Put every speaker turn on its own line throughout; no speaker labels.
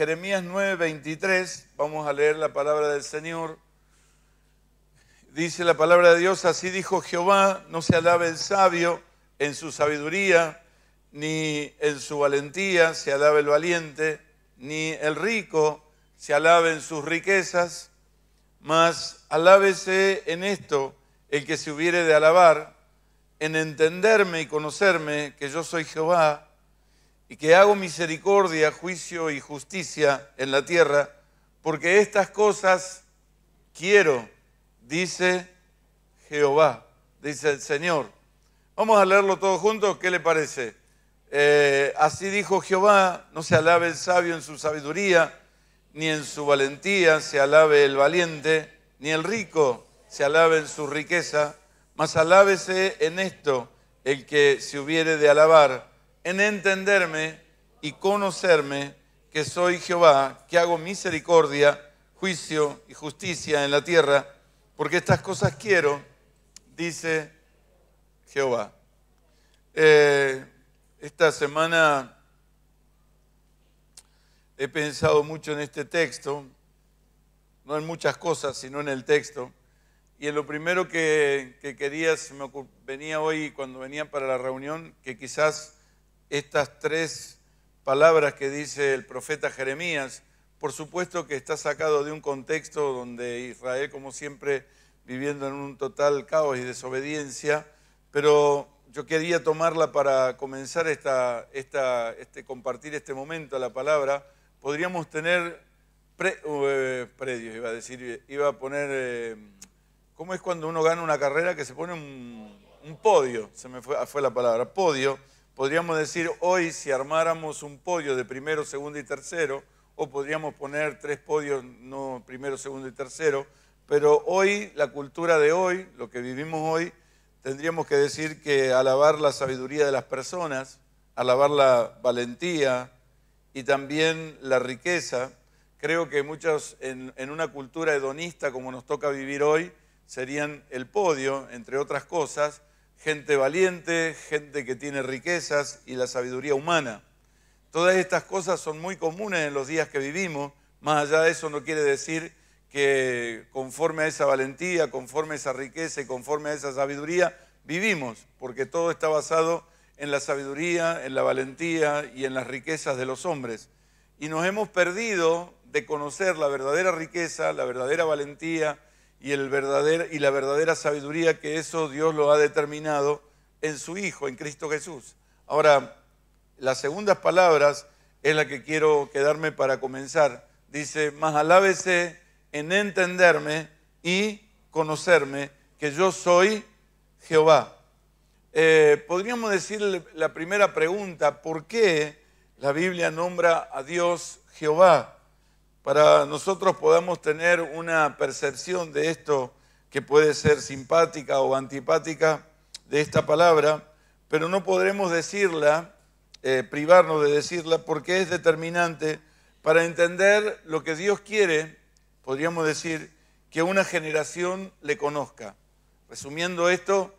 Jeremías 9:23, vamos a leer la palabra del Señor. Dice la palabra de Dios, así dijo Jehová, no se alabe el sabio en su sabiduría, ni en su valentía se alabe el valiente, ni el rico se alabe en sus riquezas, mas alábese en esto el que se hubiere de alabar, en entenderme y conocerme que yo soy Jehová, y que hago misericordia, juicio y justicia en la tierra, porque estas cosas quiero, dice Jehová, dice el Señor. Vamos a leerlo todos juntos, ¿qué le parece? Eh, así dijo Jehová, no se alabe el sabio en su sabiduría, ni en su valentía se alabe el valiente, ni el rico se alabe en su riqueza, mas alábese en esto el que se hubiere de alabar en entenderme y conocerme que soy Jehová, que hago misericordia, juicio y justicia en la tierra, porque estas cosas quiero, dice Jehová. Eh, esta semana he pensado mucho en este texto, no en muchas cosas, sino en el texto. Y en lo primero que, que quería, me venía hoy cuando venía para la reunión, que quizás estas tres palabras que dice el profeta Jeremías, por supuesto que está sacado de un contexto donde Israel, como siempre, viviendo en un total caos y desobediencia, pero yo quería tomarla para comenzar esta, esta este, compartir este momento, la palabra. Podríamos tener uh, eh, predios, iba a decir, iba a poner, eh, ¿cómo es cuando uno gana una carrera que se pone un, podio? Se me fue la palabra, podio Podríamos decir hoy si armáramos un podio de primero, segundo y tercero, o podríamos poner tres podios, no primero, segundo y tercero, pero hoy, la cultura de hoy, lo que vivimos hoy, tendríamos que decir que alabar la sabiduría de las personas, alabar la valentía y también la riqueza, creo que muchos en, en una cultura hedonista como nos toca vivir hoy, serían el podio, entre otras cosas, gente valiente, gente que tiene riquezas y la sabiduría humana. Todas estas cosas son muy comunes en los días que vivimos, más allá de eso no quiere decir que conforme a esa valentía, conforme a esa riqueza y conforme a esa sabiduría, vivimos, porque todo está basado en la sabiduría, en la valentía y en las riquezas de los hombres. Y nos hemos perdido de conocer la verdadera riqueza, la verdadera valentía, y, el verdadero, y la verdadera sabiduría que eso Dios lo ha determinado en su Hijo, en Cristo Jesús. Ahora, las segundas palabras es la que quiero quedarme para comenzar. Dice, más alábese en entenderme y conocerme que yo soy Jehová. Eh, podríamos decir la primera pregunta, ¿por qué la Biblia nombra a Dios Jehová? para nosotros podamos tener una percepción de esto que puede ser simpática o antipática de esta palabra, pero no podremos decirla, eh, privarnos de decirla, porque es determinante para entender lo que Dios quiere, podríamos decir, que una generación le conozca. Resumiendo esto,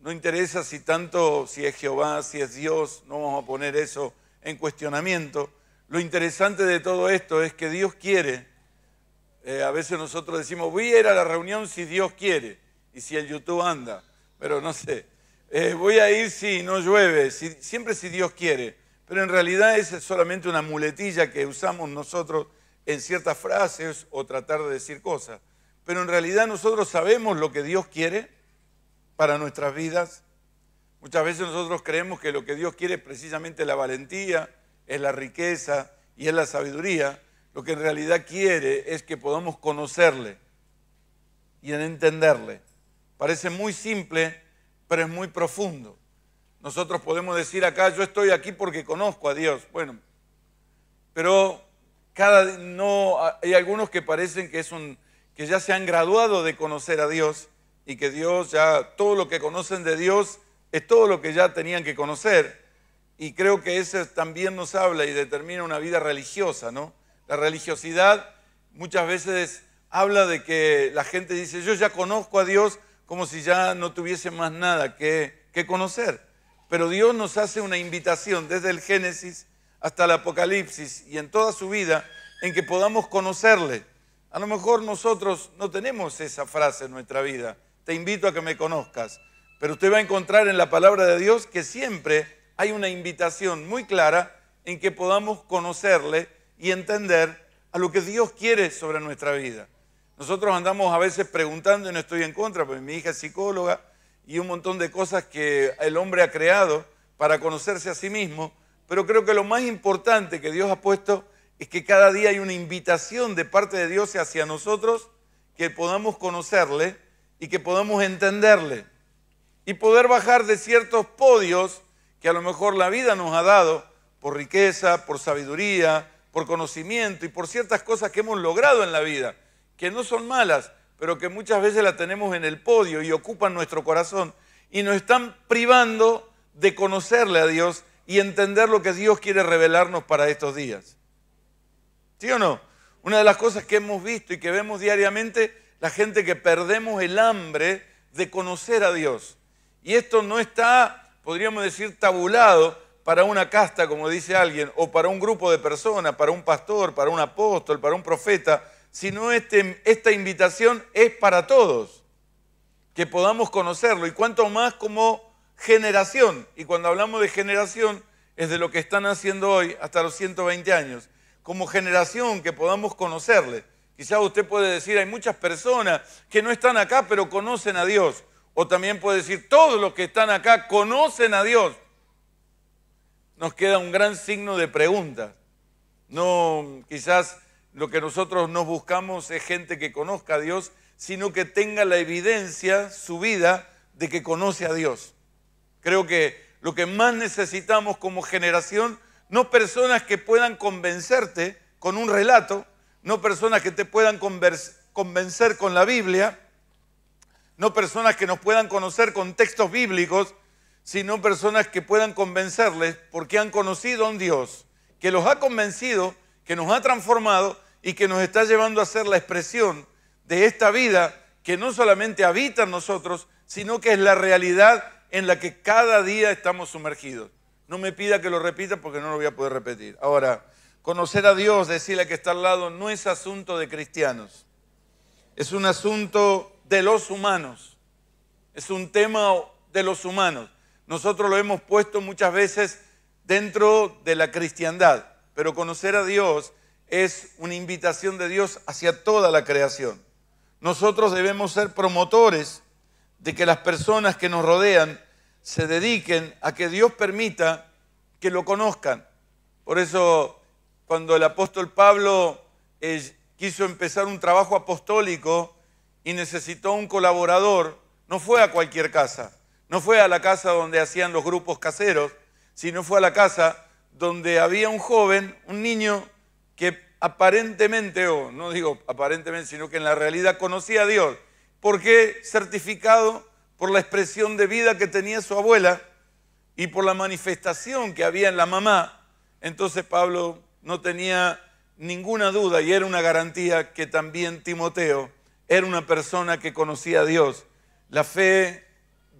no interesa si tanto, si es Jehová, si es Dios, no vamos a poner eso en cuestionamiento, lo interesante de todo esto es que Dios quiere, eh, a veces nosotros decimos, voy a ir a la reunión si Dios quiere y si el YouTube anda, pero no sé, eh, voy a ir si no llueve, siempre si Dios quiere, pero en realidad es solamente una muletilla que usamos nosotros en ciertas frases o tratar de decir cosas, pero en realidad nosotros sabemos lo que Dios quiere para nuestras vidas. Muchas veces nosotros creemos que lo que Dios quiere es precisamente la valentía, es la riqueza y es la sabiduría, lo que en realidad quiere es que podamos conocerle y en entenderle. Parece muy simple, pero es muy profundo. Nosotros podemos decir acá, yo estoy aquí porque conozco a Dios. Bueno, pero cada no hay algunos que parecen que es un que ya se han graduado de conocer a Dios y que Dios ya todo lo que conocen de Dios es todo lo que ya tenían que conocer. Y creo que eso también nos habla y determina una vida religiosa, ¿no? La religiosidad muchas veces habla de que la gente dice, yo ya conozco a Dios como si ya no tuviese más nada que, conocer. Pero Dios nos hace una invitación desde el Génesis hasta el Apocalipsis y en toda su vida en que podamos conocerle. A lo mejor nosotros no tenemos esa frase en nuestra vida, te invito a que me conozcas, pero usted va a encontrar en la palabra de Dios que siempre hay una invitación muy clara en que podamos conocerle y entender a lo que Dios quiere sobre nuestra vida. Nosotros andamos a veces preguntando, y no estoy en contra, porque mi hija es psicóloga, y un montón de cosas que el hombre ha creado para conocerse a sí mismo, pero creo que lo más importante que Dios ha puesto es que cada día hay una invitación de parte de Dios hacia nosotros que podamos conocerle y que podamos entenderle y poder bajar de ciertos podios que a lo mejor la vida nos ha dado por riqueza, por sabiduría, por conocimiento y por ciertas cosas que hemos logrado en la vida, que no son malas, pero que muchas veces la tenemos en el podio y ocupan nuestro corazón y nos están privando de conocerle a Dios y entender lo que Dios quiere revelarnos para estos días. ¿Sí o no? Una de las cosas que hemos visto y que vemos diariamente, la gente que perdemos el hambre de conocer a Dios. Y esto no está podríamos decir, tabulado para una casta, como dice alguien, o para un grupo de personas, para un pastor, para un apóstol, para un profeta, sino este, esta invitación es para todos, que podamos conocerlo, y cuanto más como generación, y cuando hablamos de generación es de lo que están haciendo hoy hasta los 120 años, como generación que podamos conocerle. Quizá usted puede decir, hay muchas personas que no están acá, pero conocen a Dios. O también puede decir, todos los que están acá conocen a Dios. Nos queda un gran signo de pregunta. No, quizás lo que nosotros nos buscamos es gente que conozca a Dios, sino que tenga la evidencia, su vida, de que conoce a Dios. Creo que lo que más necesitamos como generación, no personas que puedan convencerte con un relato, no personas que te puedan convencer con la Biblia, no personas que nos puedan conocer con textos bíblicos, sino personas que puedan convencerles porque han conocido a un Dios que los ha convencido, que nos ha transformado y que nos está llevando a ser la expresión de esta vida que no solamente habita en nosotros, sino que es la realidad en la que cada día estamos sumergidos. No me pida que lo repita porque no lo voy a poder repetir. Ahora, conocer a Dios, decirle que está al lado, no es asunto de cristianos. Es un asunto de los humanos. Es un tema de los humanos. Nosotros lo hemos puesto muchas veces dentro de la cristiandad, pero conocer a Dios es una invitación de Dios hacia toda la creación. Nosotros debemos ser promotores de que las personas que nos rodean se dediquen a que Dios permita que lo conozcan. Por eso, cuando el apóstol Pablo eh, quiso empezar un trabajo apostólico, y necesitó un colaborador, no fue a cualquier casa, no fue a la casa donde hacían los grupos caseros, sino fue a la casa donde había un joven, un niño que aparentemente, o no digo aparentemente, sino que en la realidad conocía a Dios, porque certificado por la expresión de vida que tenía su abuela y por la manifestación que había en la mamá, entonces Pablo no tenía ninguna duda y era una garantía que también Timoteo era una persona que conocía a Dios. La fe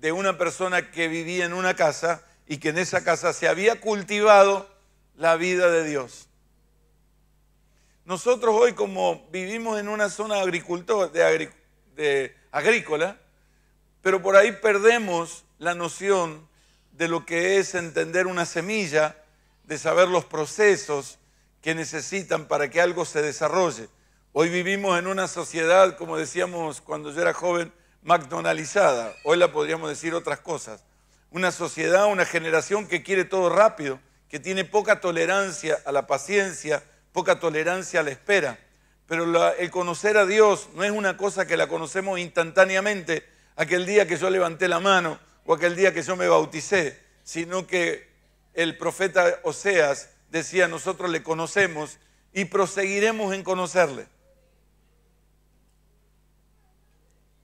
de una persona que vivía en una casa y que en esa casa se había cultivado la vida de Dios. Nosotros hoy como vivimos en una zona agrícola, pero por ahí perdemos la noción de lo que es entender una semilla, de saber los procesos que necesitan para que algo se desarrolle. Hoy vivimos en una sociedad, como decíamos cuando yo era joven, McDonaldizada. Hoy la podríamos decir otras cosas. Una sociedad, una generación que quiere todo rápido, que tiene poca tolerancia a la paciencia, poca tolerancia a la espera. Pero el conocer a Dios no es una cosa que la conocemos instantáneamente aquel día que yo levanté la mano o aquel día que yo me bauticé, sino que el profeta Oseas decía, nosotros le conocemos y proseguiremos en conocerle.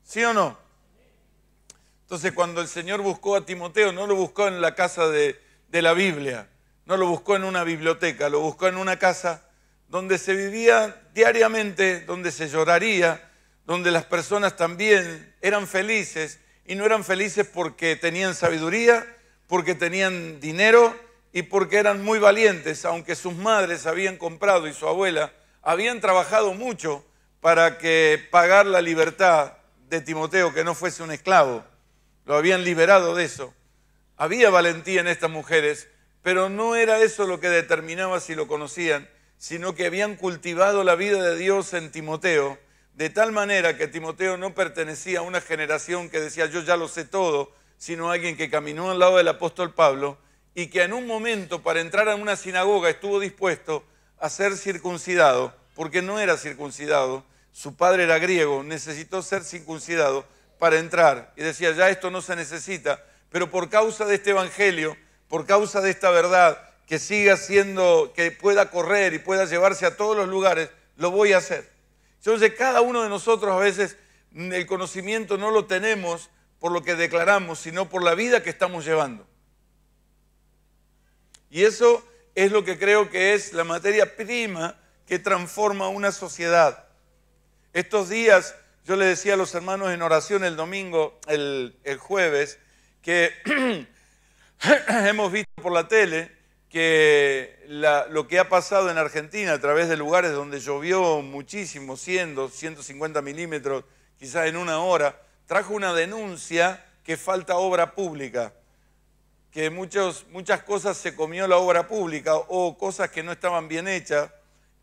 ¿Sí o no? Entonces cuando el Señor buscó a Timoteo, no lo buscó en la casa de, la Biblia, no lo buscó en una biblioteca, lo buscó en una casa donde se vivía diariamente, donde se lloraría, donde las personas también eran felices y no eran felices porque tenían sabiduría, porque tenían dinero y porque eran muy valientes, aunque sus madres habían comprado y su abuela habían trabajado mucho para que pagar la libertad de Timoteo que no fuese un esclavo, lo habían liberado de eso. Había valentía en estas mujeres, pero no era eso lo que determinaba si lo conocían, sino que habían cultivado la vida de Dios en Timoteo, de tal manera que Timoteo no pertenecía a una generación que decía yo ya lo sé todo, sino a alguien que caminó al lado del apóstol Pablo y que en un momento para entrar a una sinagoga estuvo dispuesto a ser circuncidado, porque no era circuncidado, su padre era griego, necesitó ser circuncidado para entrar. Y decía, ya esto no se necesita, pero por causa de este evangelio, por causa de esta verdad, que siga siendo, que pueda correr y pueda llevarse a todos los lugares, lo voy a hacer. Entonces, cada uno de nosotros a veces mm, el conocimiento no lo tenemos por lo que declaramos, sino por la vida que estamos llevando. Y eso es lo que creo que es la materia prima que transforma una sociedad. Estos días yo le decía a los hermanos en oración el domingo, el, jueves, que hemos visto por la tele que lo que ha pasado en Argentina a través de lugares donde llovió muchísimo, 100, 150 milímetros, quizás en una hora, trajo una denuncia que falta obra pública, que muchas cosas se comió la obra pública o cosas que no estaban bien hechas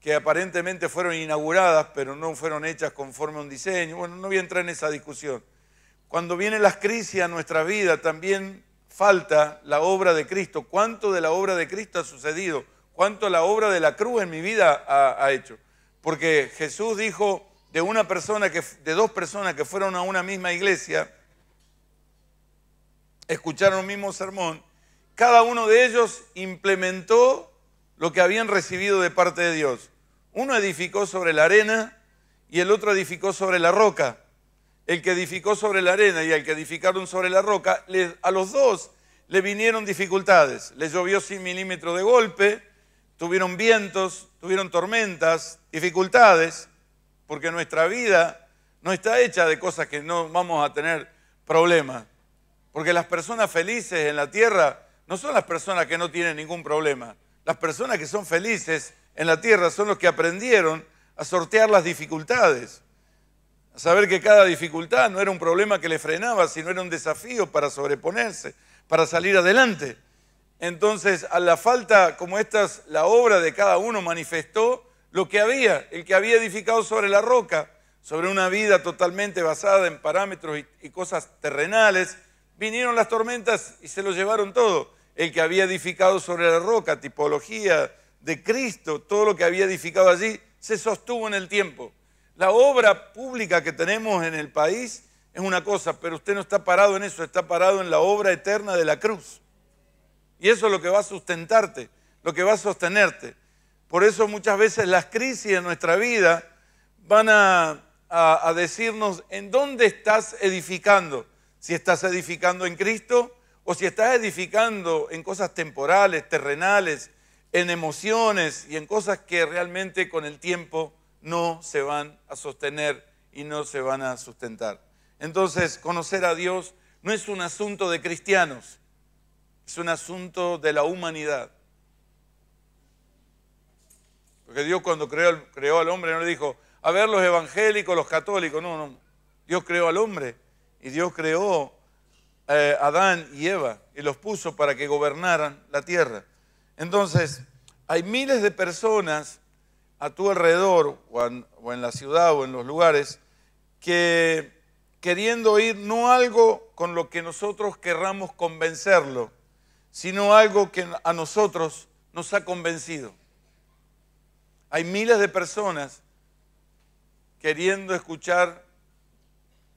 que aparentemente fueron inauguradas, pero no fueron hechas conforme a un diseño. Bueno, no voy a entrar en esa discusión. Cuando vienen las crisis a nuestra vida, también falta la obra de Cristo. ¿Cuánto de la obra de Cristo ha sucedido? ¿Cuánto la obra de la cruz en mi vida ha, hecho? Porque Jesús dijo de una persona que, de dos personas que fueron a una misma iglesia, escucharon un mismo sermón, cada uno de ellos implementó lo que habían recibido de parte de Dios. Uno edificó sobre la arena y el otro edificó sobre la roca. El que edificó sobre la arena y el que edificaron sobre la roca, a los dos le vinieron dificultades. Les llovió sin milímetros de golpe, tuvieron vientos, tuvieron tormentas, dificultades, porque nuestra vida no está hecha de cosas que no vamos a tener problemas. Porque las personas felices en la tierra no son las personas que no tienen ningún problema. Las personas que son felices en la tierra son los que aprendieron a sortear las dificultades, a saber que cada dificultad no era un problema que le frenaba, sino era un desafío para sobreponerse, para salir adelante. Entonces, a la falta como estas, la obra de cada uno manifestó lo que había, el que había edificado sobre la roca, sobre una vida totalmente basada en parámetros y, y cosas terrenales, vinieron las tormentas y se lo llevaron todo. El que había edificado sobre la roca, tipología, de Cristo, todo lo que había edificado allí, se sostuvo en el tiempo. La obra pública que tenemos en el país es una cosa, pero usted no está parado en eso, está parado en la obra eterna de la cruz. Y eso es lo que va a sustentarte, lo que va a sostenerte. Por eso muchas veces las crisis en nuestra vida van a, decirnos en dónde estás edificando. Si estás edificando en Cristo o si estás edificando en cosas temporales, terrenales, en emociones y en cosas que realmente con el tiempo no se van a sostener y no se van a sustentar. Entonces, conocer a Dios no es un asunto de cristianos, es un asunto de la humanidad. Porque Dios cuando creó, creó al hombre no le dijo, a ver los evangélicos, los católicos, no, no. Dios creó al hombre y Dios creó a eh, Adán y Eva y los puso para que gobernaran la tierra. Entonces, hay miles de personas a tu alrededor o en, la ciudad o en los lugares que queriendo oír no algo con lo que nosotros querramos convencerlo, sino algo que a nosotros nos ha convencido. Hay miles de personas queriendo escuchar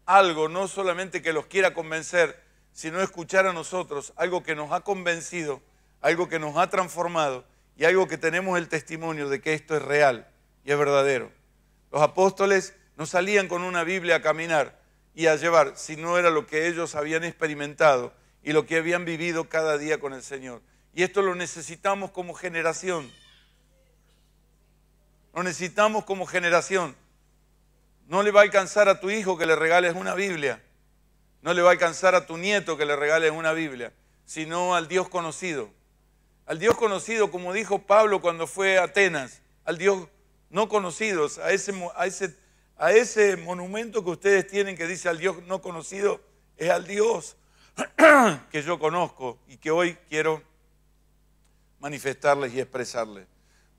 algo, no solamente que los quiera convencer, sino escuchar a nosotros algo que nos ha convencido algo que nos ha transformado y algo que tenemos el testimonio de que esto es real y es verdadero. Los apóstoles no salían con una Biblia a caminar y a llevar si no era lo que ellos habían experimentado y lo que habían vivido cada día con el Señor. Y esto lo necesitamos como generación. Lo necesitamos como generación. No le va a alcanzar a tu hijo que le regales una Biblia. No le va a alcanzar a tu nieto que le regales una Biblia, sino al Dios conocido, al Dios conocido, como dijo Pablo cuando fue a Atenas, al Dios no conocido, a ese, ese, a ese monumento que ustedes tienen que dice al Dios no conocido, es al Dios que yo conozco y que hoy quiero manifestarles y expresarles.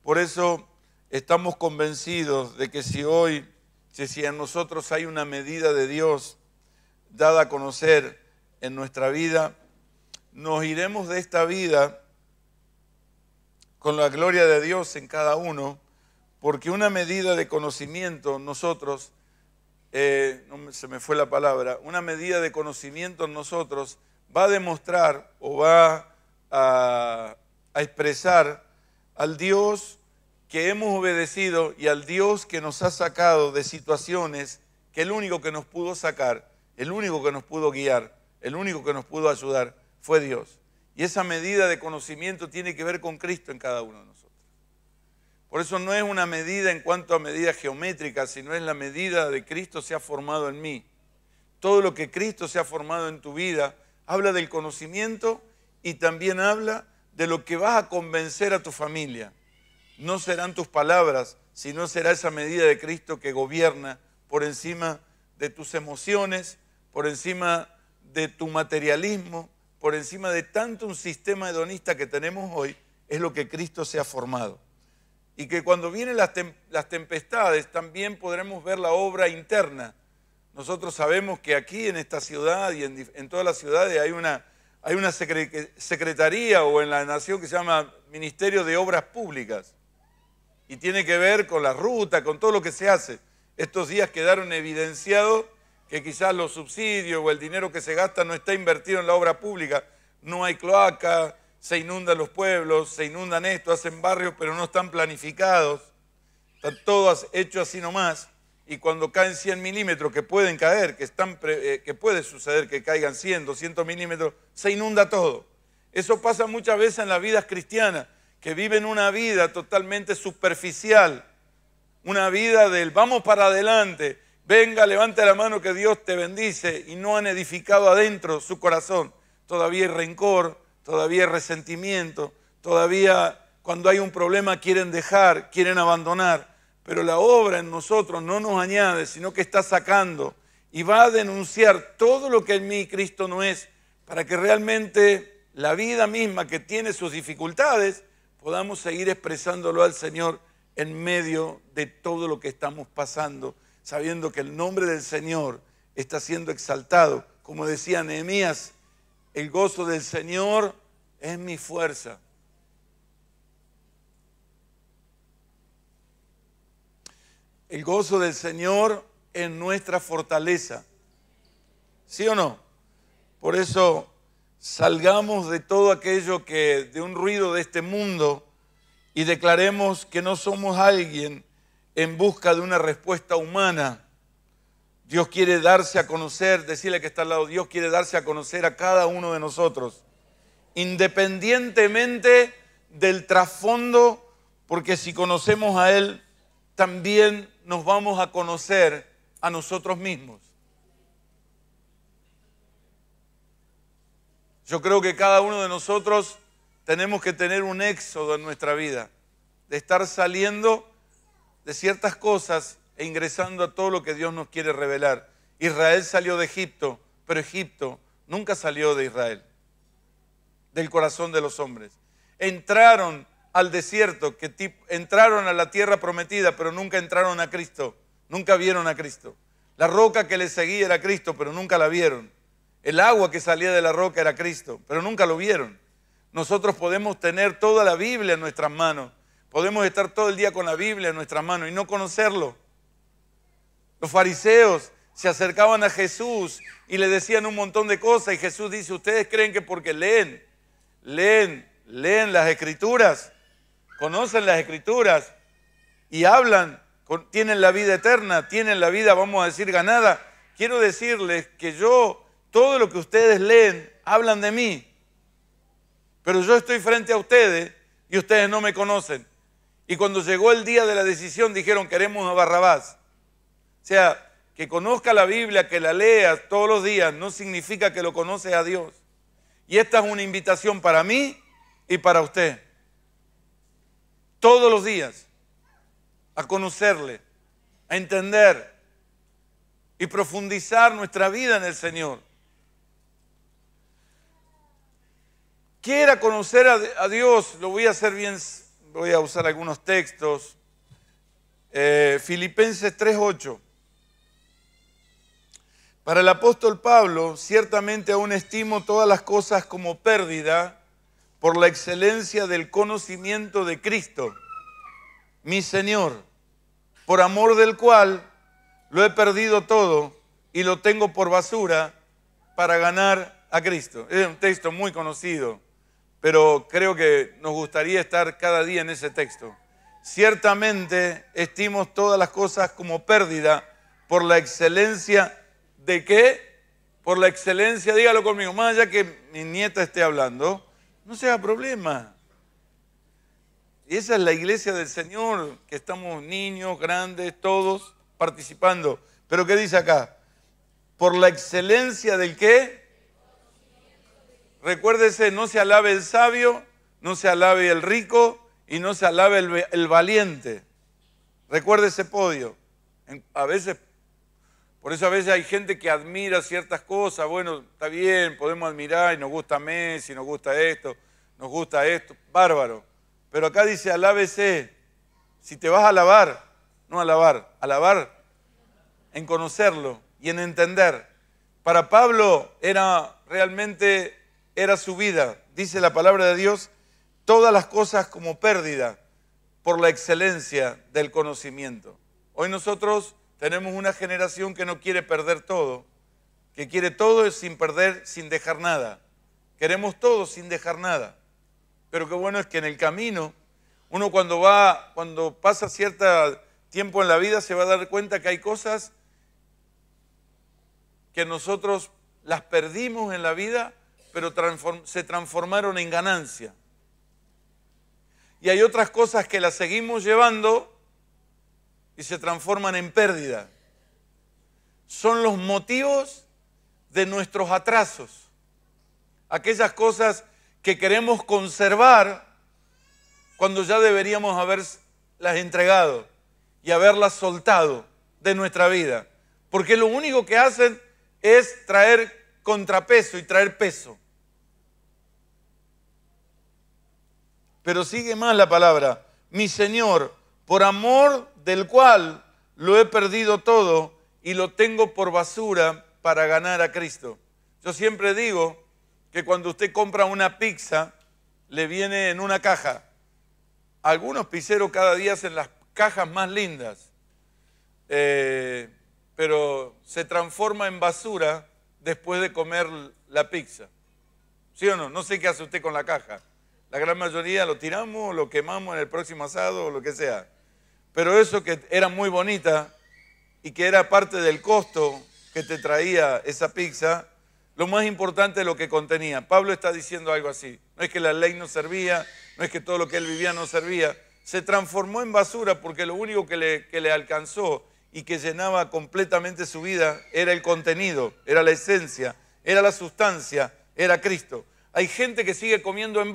Por eso estamos convencidos de que si hoy, si en nosotros hay una medida de Dios dada a conocer en nuestra vida, nos iremos de esta vida con la gloria de Dios en cada uno, porque una medida de conocimiento nosotros, eh, no, se me fue la palabra, una medida de conocimiento en nosotros va a demostrar o va a expresar al Dios que hemos obedecido y al Dios que nos ha sacado de situaciones que el único que nos pudo sacar, el único que nos pudo guiar, el único que nos pudo ayudar fue Dios. Y esa medida de conocimiento tiene que ver con Cristo en cada uno de nosotros. Por eso no es una medida en cuanto a medida geométrica, sino es la medida de Cristo se ha formado en mí. Todo lo que Cristo se ha formado en tu vida habla del conocimiento y también habla de lo que vas a convencer a tu familia. No serán tus palabras, sino será esa medida de Cristo que gobierna por encima de tus emociones, por encima de tu materialismo, por encima de tanto un sistema hedonista que tenemos hoy, es lo que Cristo se ha formado. Y que cuando vienen las, tempestades también podremos ver la obra interna. Nosotros sabemos que aquí en esta ciudad y en, todas las ciudades hay una, hay una secretaría o en la nación que se llama Ministerio de Obras Públicas. Y tiene que ver con la ruta, con todo lo que se hace. Estos días quedaron evidenciados que quizás los subsidios o el dinero que se gasta no está invertido en la obra pública. No hay cloaca, se inundan los pueblos, se inundan esto, hacen barrios, pero no están planificados. Están todos hechos así nomás. Y cuando caen 100 milímetros, que pueden caer, que, están eh, que puede suceder que caigan 100, 200 milímetros, se inunda todo. Eso pasa muchas veces en las vidas cristianas, que viven una vida totalmente superficial, una vida del vamos para adelante, Venga, levante la mano que Dios te bendice y no han edificado adentro su corazón. Todavía hay rencor, todavía hay resentimiento, todavía cuando hay un problema quieren dejar, quieren abandonar. Pero la obra en nosotros no nos añade, sino que está sacando y va a denunciar todo lo que en mí Cristo no es, para que realmente la vida misma que tiene sus dificultades podamos seguir expresándolo al Señor en medio de todo lo que estamos pasando sabiendo que el nombre del Señor está siendo exaltado. Como decía Nehemías, el gozo del Señor es mi fuerza. El gozo del Señor es nuestra fortaleza. ¿Sí o no? Por eso salgamos de todo aquello que, de un ruido de este mundo y declaremos que no somos alguien en busca de una respuesta humana. Dios quiere darse a conocer, decirle que está al lado, Dios quiere darse a conocer a cada uno de nosotros, independientemente del trasfondo, porque si conocemos a Él, también nos vamos a conocer a nosotros mismos. Yo creo que cada uno de nosotros tenemos que tener un éxodo en nuestra vida, de estar saliendo de ciertas cosas e ingresando a todo lo que Dios nos quiere revelar. Israel salió de Egipto, pero Egipto nunca salió de Israel, del corazón de los hombres. Entraron al desierto, entraron a la tierra prometida, pero nunca entraron a Cristo, nunca vieron a Cristo. La roca que les seguía era Cristo, pero nunca la vieron. El agua que salía de la roca era Cristo, pero nunca lo vieron. Nosotros podemos tener toda la Biblia en nuestras manos, Podemos estar todo el día con la Biblia en nuestra mano y no conocerlo. Los fariseos se acercaban a Jesús y le decían un montón de cosas y Jesús dice, ustedes creen que porque leen, leen, leen las escrituras, conocen las escrituras y hablan, tienen la vida eterna, tienen la vida, vamos a decir, ganada. Quiero decirles que yo, todo lo que ustedes leen, hablan de mí, pero yo estoy frente a ustedes y ustedes no me conocen. Y cuando llegó el día de la decisión dijeron, queremos a Barrabás. O sea, que conozca la Biblia, que la lea todos los días, no significa que lo conoce a Dios. Y esta es una invitación para mí y para usted. Todos los días, a conocerle, a entender y profundizar nuestra vida en el Señor. Quiera conocer a, Dios, lo voy a hacer bien voy a usar algunos textos. Eh, Filipenses 3:8. Para el apóstol Pablo, ciertamente aún estimo todas las cosas como pérdida por la excelencia del conocimiento de Cristo, mi Señor, por amor del cual lo he perdido todo y lo tengo por basura para ganar a Cristo. Es un texto muy conocido pero creo que nos gustaría estar cada día en ese texto. Ciertamente estimos todas las cosas como pérdida por la excelencia de qué? Por la excelencia, dígalo conmigo, más allá que mi nieta esté hablando, no sea problema. Y esa es la iglesia del Señor, que estamos niños, grandes, todos participando. Pero ¿qué dice acá? Por la excelencia del qué? Recuérdese, no se alabe el sabio, no se alabe el rico y no se alabe el, valiente. Recuerde ese podio. A veces, por eso a veces hay gente que admira ciertas cosas. Bueno, está bien, podemos admirar y nos gusta Messi, nos gusta esto, nos gusta esto. Bárbaro. Pero acá dice, alábese. Si te vas a alabar, no alabar, alabar en conocerlo y en entender. Para Pablo era realmente era su vida. Dice la palabra de Dios, todas las cosas como pérdida por la excelencia del conocimiento. Hoy nosotros tenemos una generación que no quiere perder todo, que quiere todo sin perder, sin dejar nada. Queremos todo sin dejar nada. Pero qué bueno es que en el camino, uno cuando va, cuando pasa cierto tiempo en la vida, se va a dar cuenta que hay cosas que nosotros las perdimos en la vida pero se transformaron en ganancia. Y hay otras cosas que las seguimos llevando y se transforman en pérdida. Son los motivos de nuestros atrasos. Aquellas cosas que queremos conservar cuando ya deberíamos haberlas entregado y haberlas soltado de nuestra vida. Porque lo único que hacen es traer contrapeso y traer peso. Pero sigue más la palabra, mi Señor, por amor del cual lo he perdido todo y lo tengo por basura para ganar a Cristo. Yo siempre digo que cuando usted compra una pizza, le viene en una caja. Algunos pizzeros cada día hacen las cajas más lindas, eh, pero se transforma en basura después de comer la pizza. ¿Sí o no? No sé qué hace usted con la caja. La gran mayoría lo tiramos, lo quemamos en el próximo asado o lo que sea. Pero eso que era muy bonita y que era parte del costo que te traía esa pizza, lo más importante es lo que contenía. Pablo está diciendo algo así. No es que la ley no servía, no es que todo lo que él vivía no servía. Se transformó en basura porque lo único que le, que le alcanzó y que llenaba completamente su vida era el contenido, era la esencia, era la sustancia, era Cristo. Hay gente que sigue comiendo en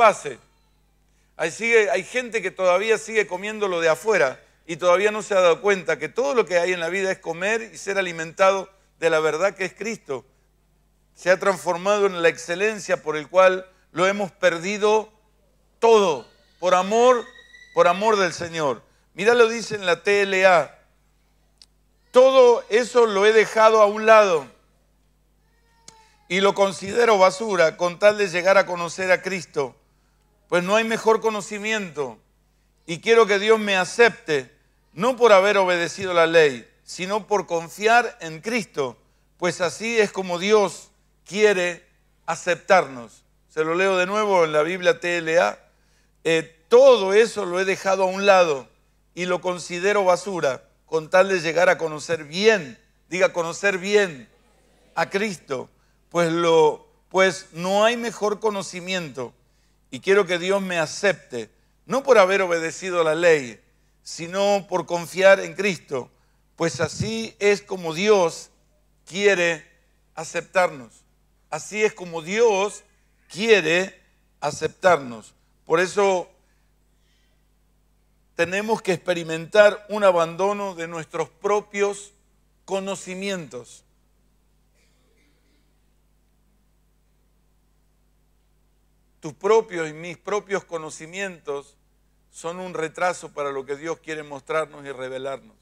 hay, hay gente que todavía sigue comiendo lo de afuera y todavía no se ha dado cuenta que todo lo que hay en la vida es comer y ser alimentado de la verdad que es Cristo. Se ha transformado en la excelencia por el cual lo hemos perdido todo, por amor, por amor del Señor. Mira lo dice en la TLA, todo eso lo he dejado a un lado y lo considero basura con tal de llegar a conocer a Cristo, pues no hay mejor conocimiento y quiero que Dios me acepte, no por haber obedecido la ley, sino por confiar en Cristo, pues así es como Dios quiere aceptarnos. Se lo leo de nuevo en la Biblia TLA. Eh, todo eso lo he dejado a un lado y lo considero basura con tal de llegar a conocer bien, diga conocer bien a Cristo, pues lo pues no hay mejor conocimiento y quiero que Dios me acepte, no por haber obedecido la ley, sino por confiar en Cristo, pues así es como Dios quiere aceptarnos. Así es como Dios quiere aceptarnos. Por eso tenemos que experimentar un abandono de nuestros propios conocimientos. Tus propios y mis propios conocimientos son un retraso para lo que Dios quiere mostrarnos y revelarnos.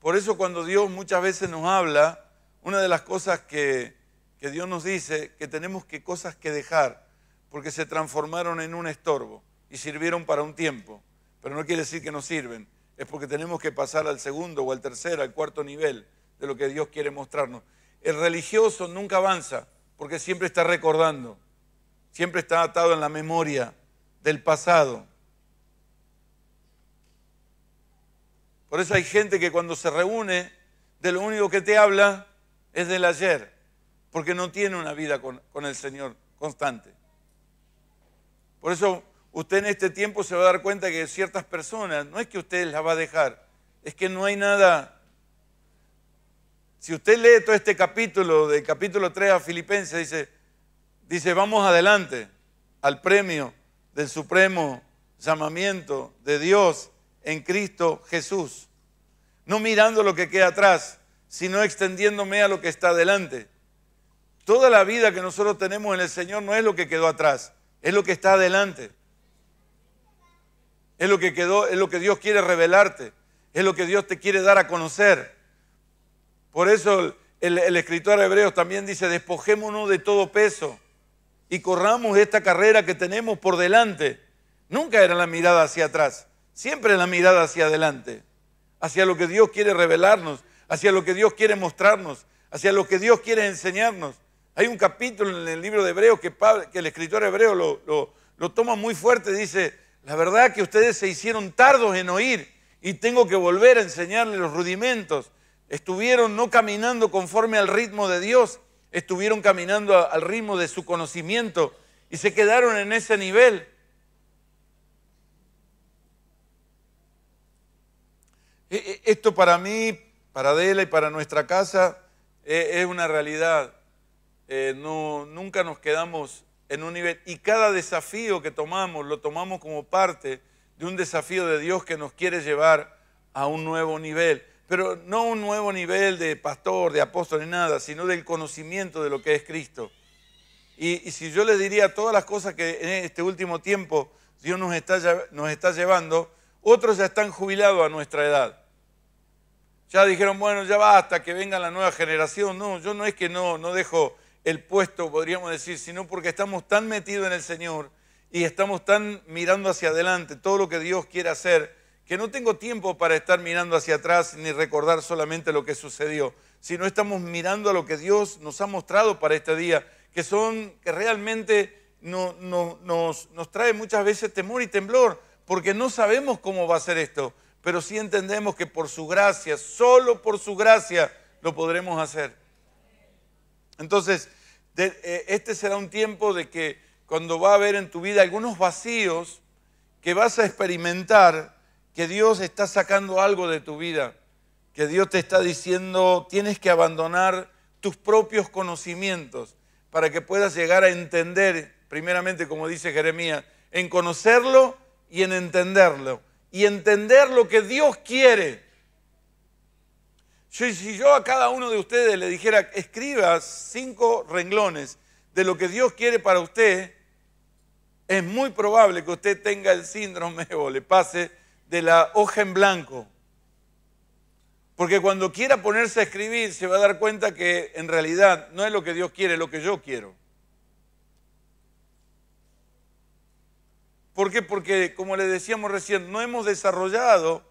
Por eso cuando Dios muchas veces nos habla, una de las cosas que, que Dios nos dice, que tenemos que cosas que dejar, porque se transformaron en un estorbo y sirvieron para un tiempo pero no quiere decir que no sirven. Es porque tenemos que pasar al segundo o al tercer, al cuarto nivel de lo que Dios quiere mostrarnos. El religioso nunca avanza porque siempre está recordando, siempre está atado en la memoria del pasado. Por eso hay gente que cuando se reúne, de lo único que te habla es del ayer, porque no tiene una vida con, con el Señor constante. Por eso Usted en este tiempo se va a dar cuenta que ciertas personas, no es que usted las va a dejar, es que no hay nada. Si usted lee todo este capítulo, del capítulo 3 a Filipenses, dice, dice, vamos adelante al premio del supremo llamamiento de Dios en Cristo Jesús. No mirando lo que queda atrás, sino extendiéndome a lo que está adelante. Toda la vida que nosotros tenemos en el Señor no es lo que quedó atrás, es lo que está adelante es lo que quedó, es lo que Dios quiere revelarte, es lo que Dios te quiere dar a conocer. Por eso el, escritor hebreo también dice, despojémonos de todo peso y corramos esta carrera que tenemos por delante. Nunca era la mirada hacia atrás, siempre la mirada hacia adelante, hacia lo que Dios quiere revelarnos, hacia lo que Dios quiere mostrarnos, hacia lo que Dios quiere enseñarnos. Hay un capítulo en el libro de Hebreos que, el escritor hebreo lo, lo toma muy fuerte, dice, la verdad que ustedes se hicieron tardos en oír y tengo que volver a enseñarles los rudimentos. Estuvieron no caminando conforme al ritmo de Dios, estuvieron caminando al ritmo de su conocimiento y se quedaron en ese nivel. E, e, esto para mí, para Adela y para nuestra casa e, es una realidad. Eh, no, nunca nos quedamos en un nivel. Y cada desafío que tomamos lo tomamos como parte de un desafío de Dios que nos quiere llevar a un nuevo nivel. Pero no un nuevo nivel de pastor, de apóstol, ni nada, sino del conocimiento de lo que es Cristo. Y, si yo le diría todas las cosas que en este último tiempo Dios nos está, nos está llevando, otros ya están jubilados a nuestra edad. Ya dijeron, bueno, ya basta, que venga la nueva generación. No, yo no es que no, no dejo el puesto, podríamos decir, sino porque estamos tan metidos en el Señor y estamos tan mirando hacia adelante todo lo que Dios quiere hacer, que no tengo tiempo para estar mirando hacia atrás ni recordar solamente lo que sucedió, sino estamos mirando a lo que Dios nos ha mostrado para este día, que son que realmente nos, nos trae muchas veces temor y temblor, porque no sabemos cómo va a ser esto, pero si entendemos que por su gracia, solo por su gracia, lo podremos hacer. Entonces, eh, este será un tiempo de que cuando va a haber en tu vida algunos vacíos que vas a experimentar que Dios está sacando algo de tu vida, que Dios te está diciendo, tienes que abandonar tus propios conocimientos para que puedas llegar a entender, primeramente como dice Jeremías, en conocerlo y en entenderlo. Y entender lo que Dios quiere si yo a cada uno de ustedes le dijera, escriba cinco renglones de lo que Dios quiere para usted, es muy probable que usted tenga el síndrome o le pase de la hoja en blanco. Porque cuando quiera ponerse a escribir se va a dar cuenta que en realidad no es lo que Dios quiere, es lo que yo quiero. ¿Por qué? Porque, como le decíamos recién, no hemos desarrollado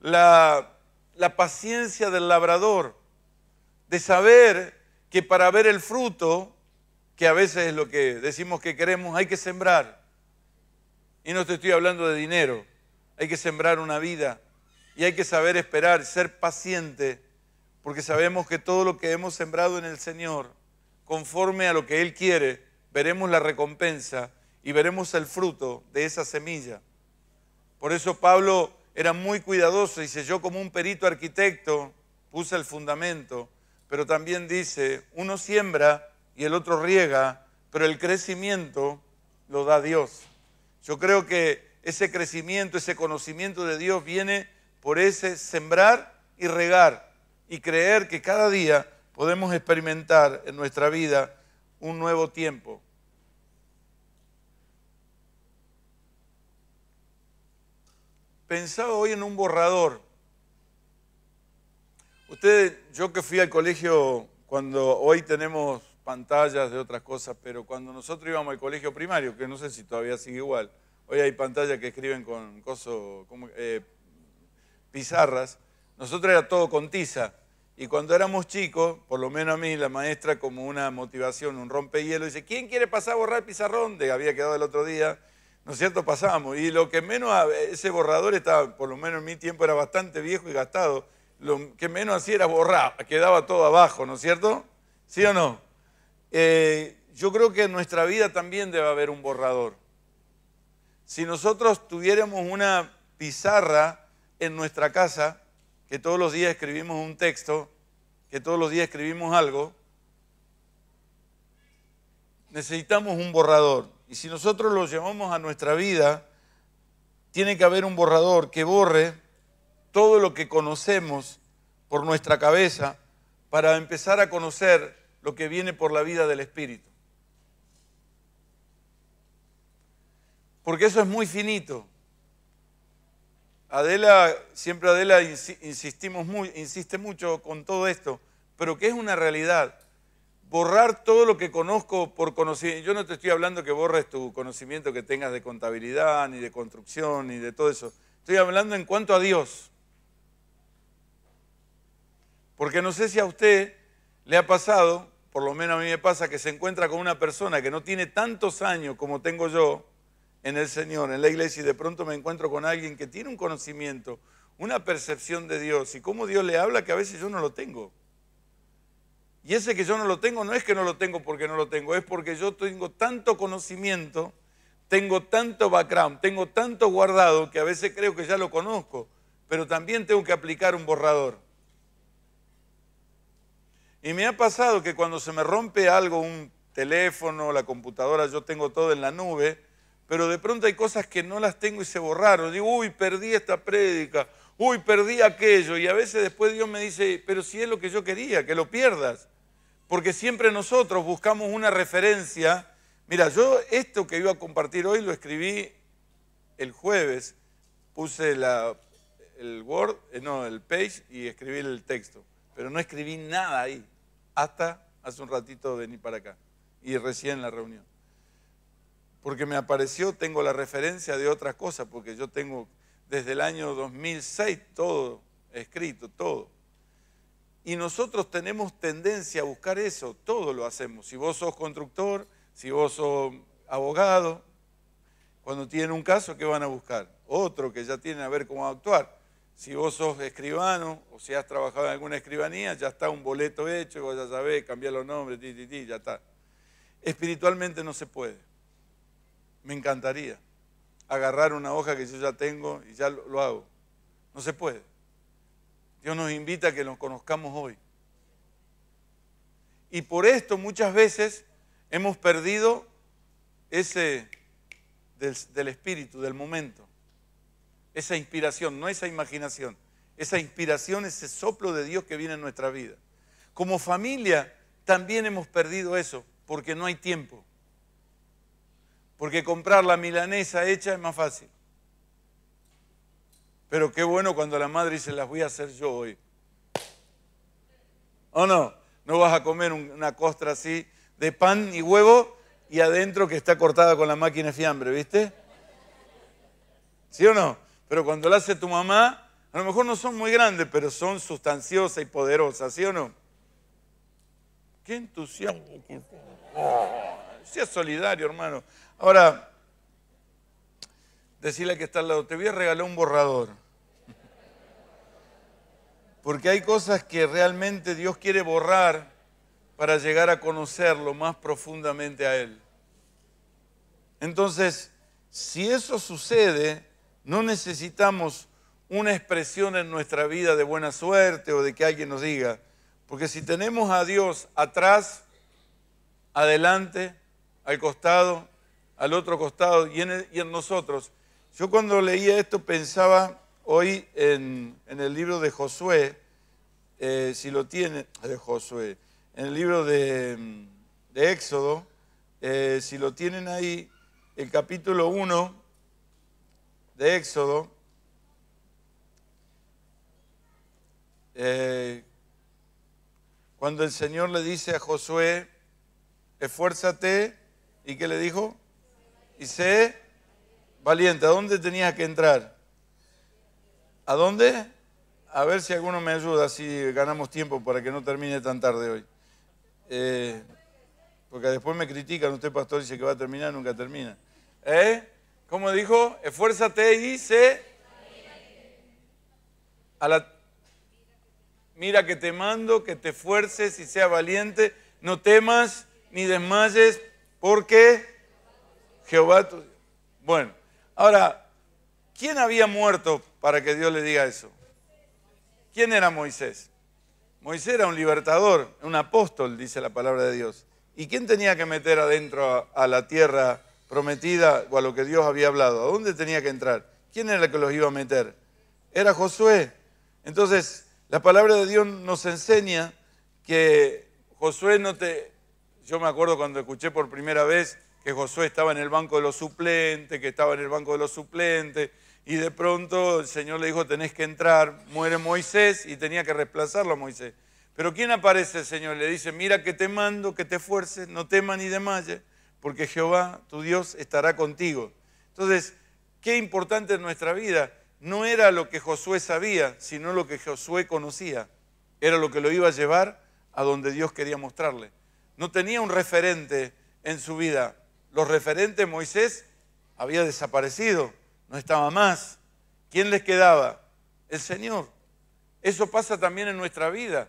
la la paciencia del labrador, de saber que para ver el fruto, que a veces es lo que decimos que queremos, hay que sembrar. Y no te estoy hablando de dinero, hay que sembrar una vida y hay que saber esperar, ser paciente, porque sabemos que todo lo que hemos sembrado en el Señor, conforme a lo que Él quiere, veremos la recompensa y veremos el fruto de esa semilla. Por eso Pablo era muy cuidadoso. Dice, yo como un perito arquitecto puse el fundamento, pero también dice, uno siembra y el otro riega, pero el crecimiento lo da Dios. Yo creo que ese crecimiento, ese conocimiento de Dios viene por ese sembrar y regar y creer que cada día podemos experimentar en nuestra vida un nuevo tiempo, Pensaba hoy en un borrador. Ustedes, yo que fui al colegio cuando hoy tenemos pantallas de otras cosas, pero cuando nosotros íbamos al colegio primario, que no sé si todavía sigue igual, hoy hay pantallas que escriben con cosas, como, eh, pizarras, nosotros era todo con tiza. Y cuando éramos chicos, por lo menos a mí, la maestra como una motivación, un rompehielo, dice, ¿quién quiere pasar a borrar el pizarrón? De había quedado el otro día. ¿No es cierto? Pasábamos. Y lo que menos, ese borrador estaba, por lo menos en mi tiempo, era bastante viejo y gastado. Lo que menos hacía era borrar, quedaba todo abajo, ¿no es cierto? ¿Sí o no? Eh, yo creo que en nuestra vida también debe haber un borrador. Si nosotros tuviéramos una pizarra en nuestra casa, que todos los días escribimos un texto, que todos los días escribimos algo, necesitamos un borrador. Y si nosotros lo llevamos a nuestra vida, tiene que haber un borrador que borre todo lo que conocemos por nuestra cabeza para empezar a conocer lo que viene por la vida del Espíritu. Porque eso es muy finito. Adela, siempre Adela insistimos muy, insiste mucho con todo esto, pero que es una realidad borrar todo lo que conozco por conocimiento. Yo no te estoy hablando que borres tu conocimiento que tengas de contabilidad, ni de construcción, ni de todo eso. Estoy hablando en cuanto a Dios. Porque no sé si a usted le ha pasado, por lo menos a mí me pasa, que se encuentra con una persona que no tiene tantos años como tengo yo en el Señor, en la iglesia, y de pronto me encuentro con alguien que tiene un conocimiento, una percepción de Dios y cómo Dios le habla que a veces yo no lo tengo. Y ese que yo no lo tengo no es que no lo tengo porque no lo tengo, es porque yo tengo tanto conocimiento, tengo tanto background, tengo tanto guardado que a veces creo que ya lo conozco, pero también tengo que aplicar un borrador. Y me ha pasado que cuando se me rompe algo, un teléfono, la computadora, yo tengo todo en la nube, pero de pronto hay cosas que no las tengo y se borraron. Digo, uy, perdí esta prédica, uy, perdí aquello. Y a veces después Dios me dice, pero si es lo que yo quería, que lo pierdas porque siempre nosotros buscamos una referencia. Mira, yo esto que iba a compartir hoy lo escribí el jueves, puse el Word, eh, no, el page y escribí el texto, pero no escribí nada ahí, hasta hace un ratito de ni para acá y recién la reunión. Porque me apareció, tengo la referencia de otras cosas. porque yo tengo desde el año 2006 todo escrito, todo. Y nosotros tenemos tendencia a buscar eso, todo lo hacemos. Si vos sos constructor, si vos sos abogado, cuando tienen un caso, ¿qué van a buscar? Otro que ya tienen a ver cómo actuar. Si vos sos escribano o si has trabajado en alguna escribanía, ya está un boleto hecho vos ya sabés, cambiar los nombres, ya está. Espiritualmente no se puede. Me encantaría agarrar una hoja que yo ya tengo y ya lo hago. No se puede. Dios nos invita a que nos conozcamos hoy. Y por esto muchas veces hemos perdido ese del, espíritu, del momento, esa inspiración, no esa imaginación, esa inspiración, ese soplo de Dios que viene en nuestra vida. Como familia también hemos perdido eso porque no hay tiempo. Porque comprar la milanesa hecha es más fácil. Pero qué bueno cuando la madre dice, las voy a hacer yo hoy. ¿O no? No vas a comer una costra así de pan y huevo y adentro que está cortada con la máquina de fiambre, ¿viste? ¿Sí o no? Pero cuando la hace tu mamá, a lo mejor no son muy grandes, pero son sustanciosas y poderosas, ¿sí o no? Qué entusiasmo. Sea solidario, hermano. Ahora, decirle que está al lado, te voy a regalar un borrador. Porque hay cosas que realmente Dios quiere borrar para llegar a conocerlo más profundamente a Él. Entonces, si eso sucede, no necesitamos una expresión en nuestra vida de buena suerte o de que alguien nos diga, porque si tenemos a Dios atrás, adelante, al costado, al otro costado y en, y en nosotros, yo cuando leía esto pensaba hoy en, el libro de Josué, eh, si lo tienen, de Josué, en el libro de, Éxodo, eh, si lo tienen ahí, el capítulo 1 de Éxodo, eh, cuando el Señor le dice a Josué, esfuérzate, ¿y qué le dijo? Y sé Valiente, ¿a dónde tenías que entrar? ¿A dónde? A ver si alguno me ayuda, si ganamos tiempo para que no termine tan tarde hoy. Eh, porque después me critican, usted pastor dice que va a terminar, nunca termina. ¿Eh? ¿Cómo dijo? Esfuérzate y sé. mira que te mando, que te esfuerces y sea valiente, no temas ni desmayes, porque Jehová tu Bueno, Ahora, ¿quién había muerto para que Dios le diga eso? ¿Quién era Moisés? Moisés era un libertador, un apóstol, dice la palabra de Dios. ¿Y quién tenía que meter adentro a, la tierra prometida o a lo que Dios había hablado? ¿A dónde tenía que entrar? ¿Quién era el que los iba a meter? Era Josué. Entonces, la palabra de Dios nos enseña que Josué no te... Yo me acuerdo cuando escuché por primera vez que Josué estaba en el banco de los suplentes, que estaba en el banco de los suplentes, y de pronto el Señor le dijo, tenés que entrar, muere Moisés, y tenía que reemplazarlo a Moisés. Pero ¿quién aparece el Señor? Le dice, mira que te mando, que te esfuerces, no temas ni demalle, porque Jehová, tu Dios, estará contigo. Entonces, qué importante en nuestra vida no era lo que Josué sabía, sino lo que Josué conocía. Era lo que lo iba a llevar a donde Dios quería mostrarle. No tenía un referente en su vida, los referentes, Moisés había desaparecido, no estaba más. ¿Quién les quedaba? El Señor. Eso pasa también en nuestra vida.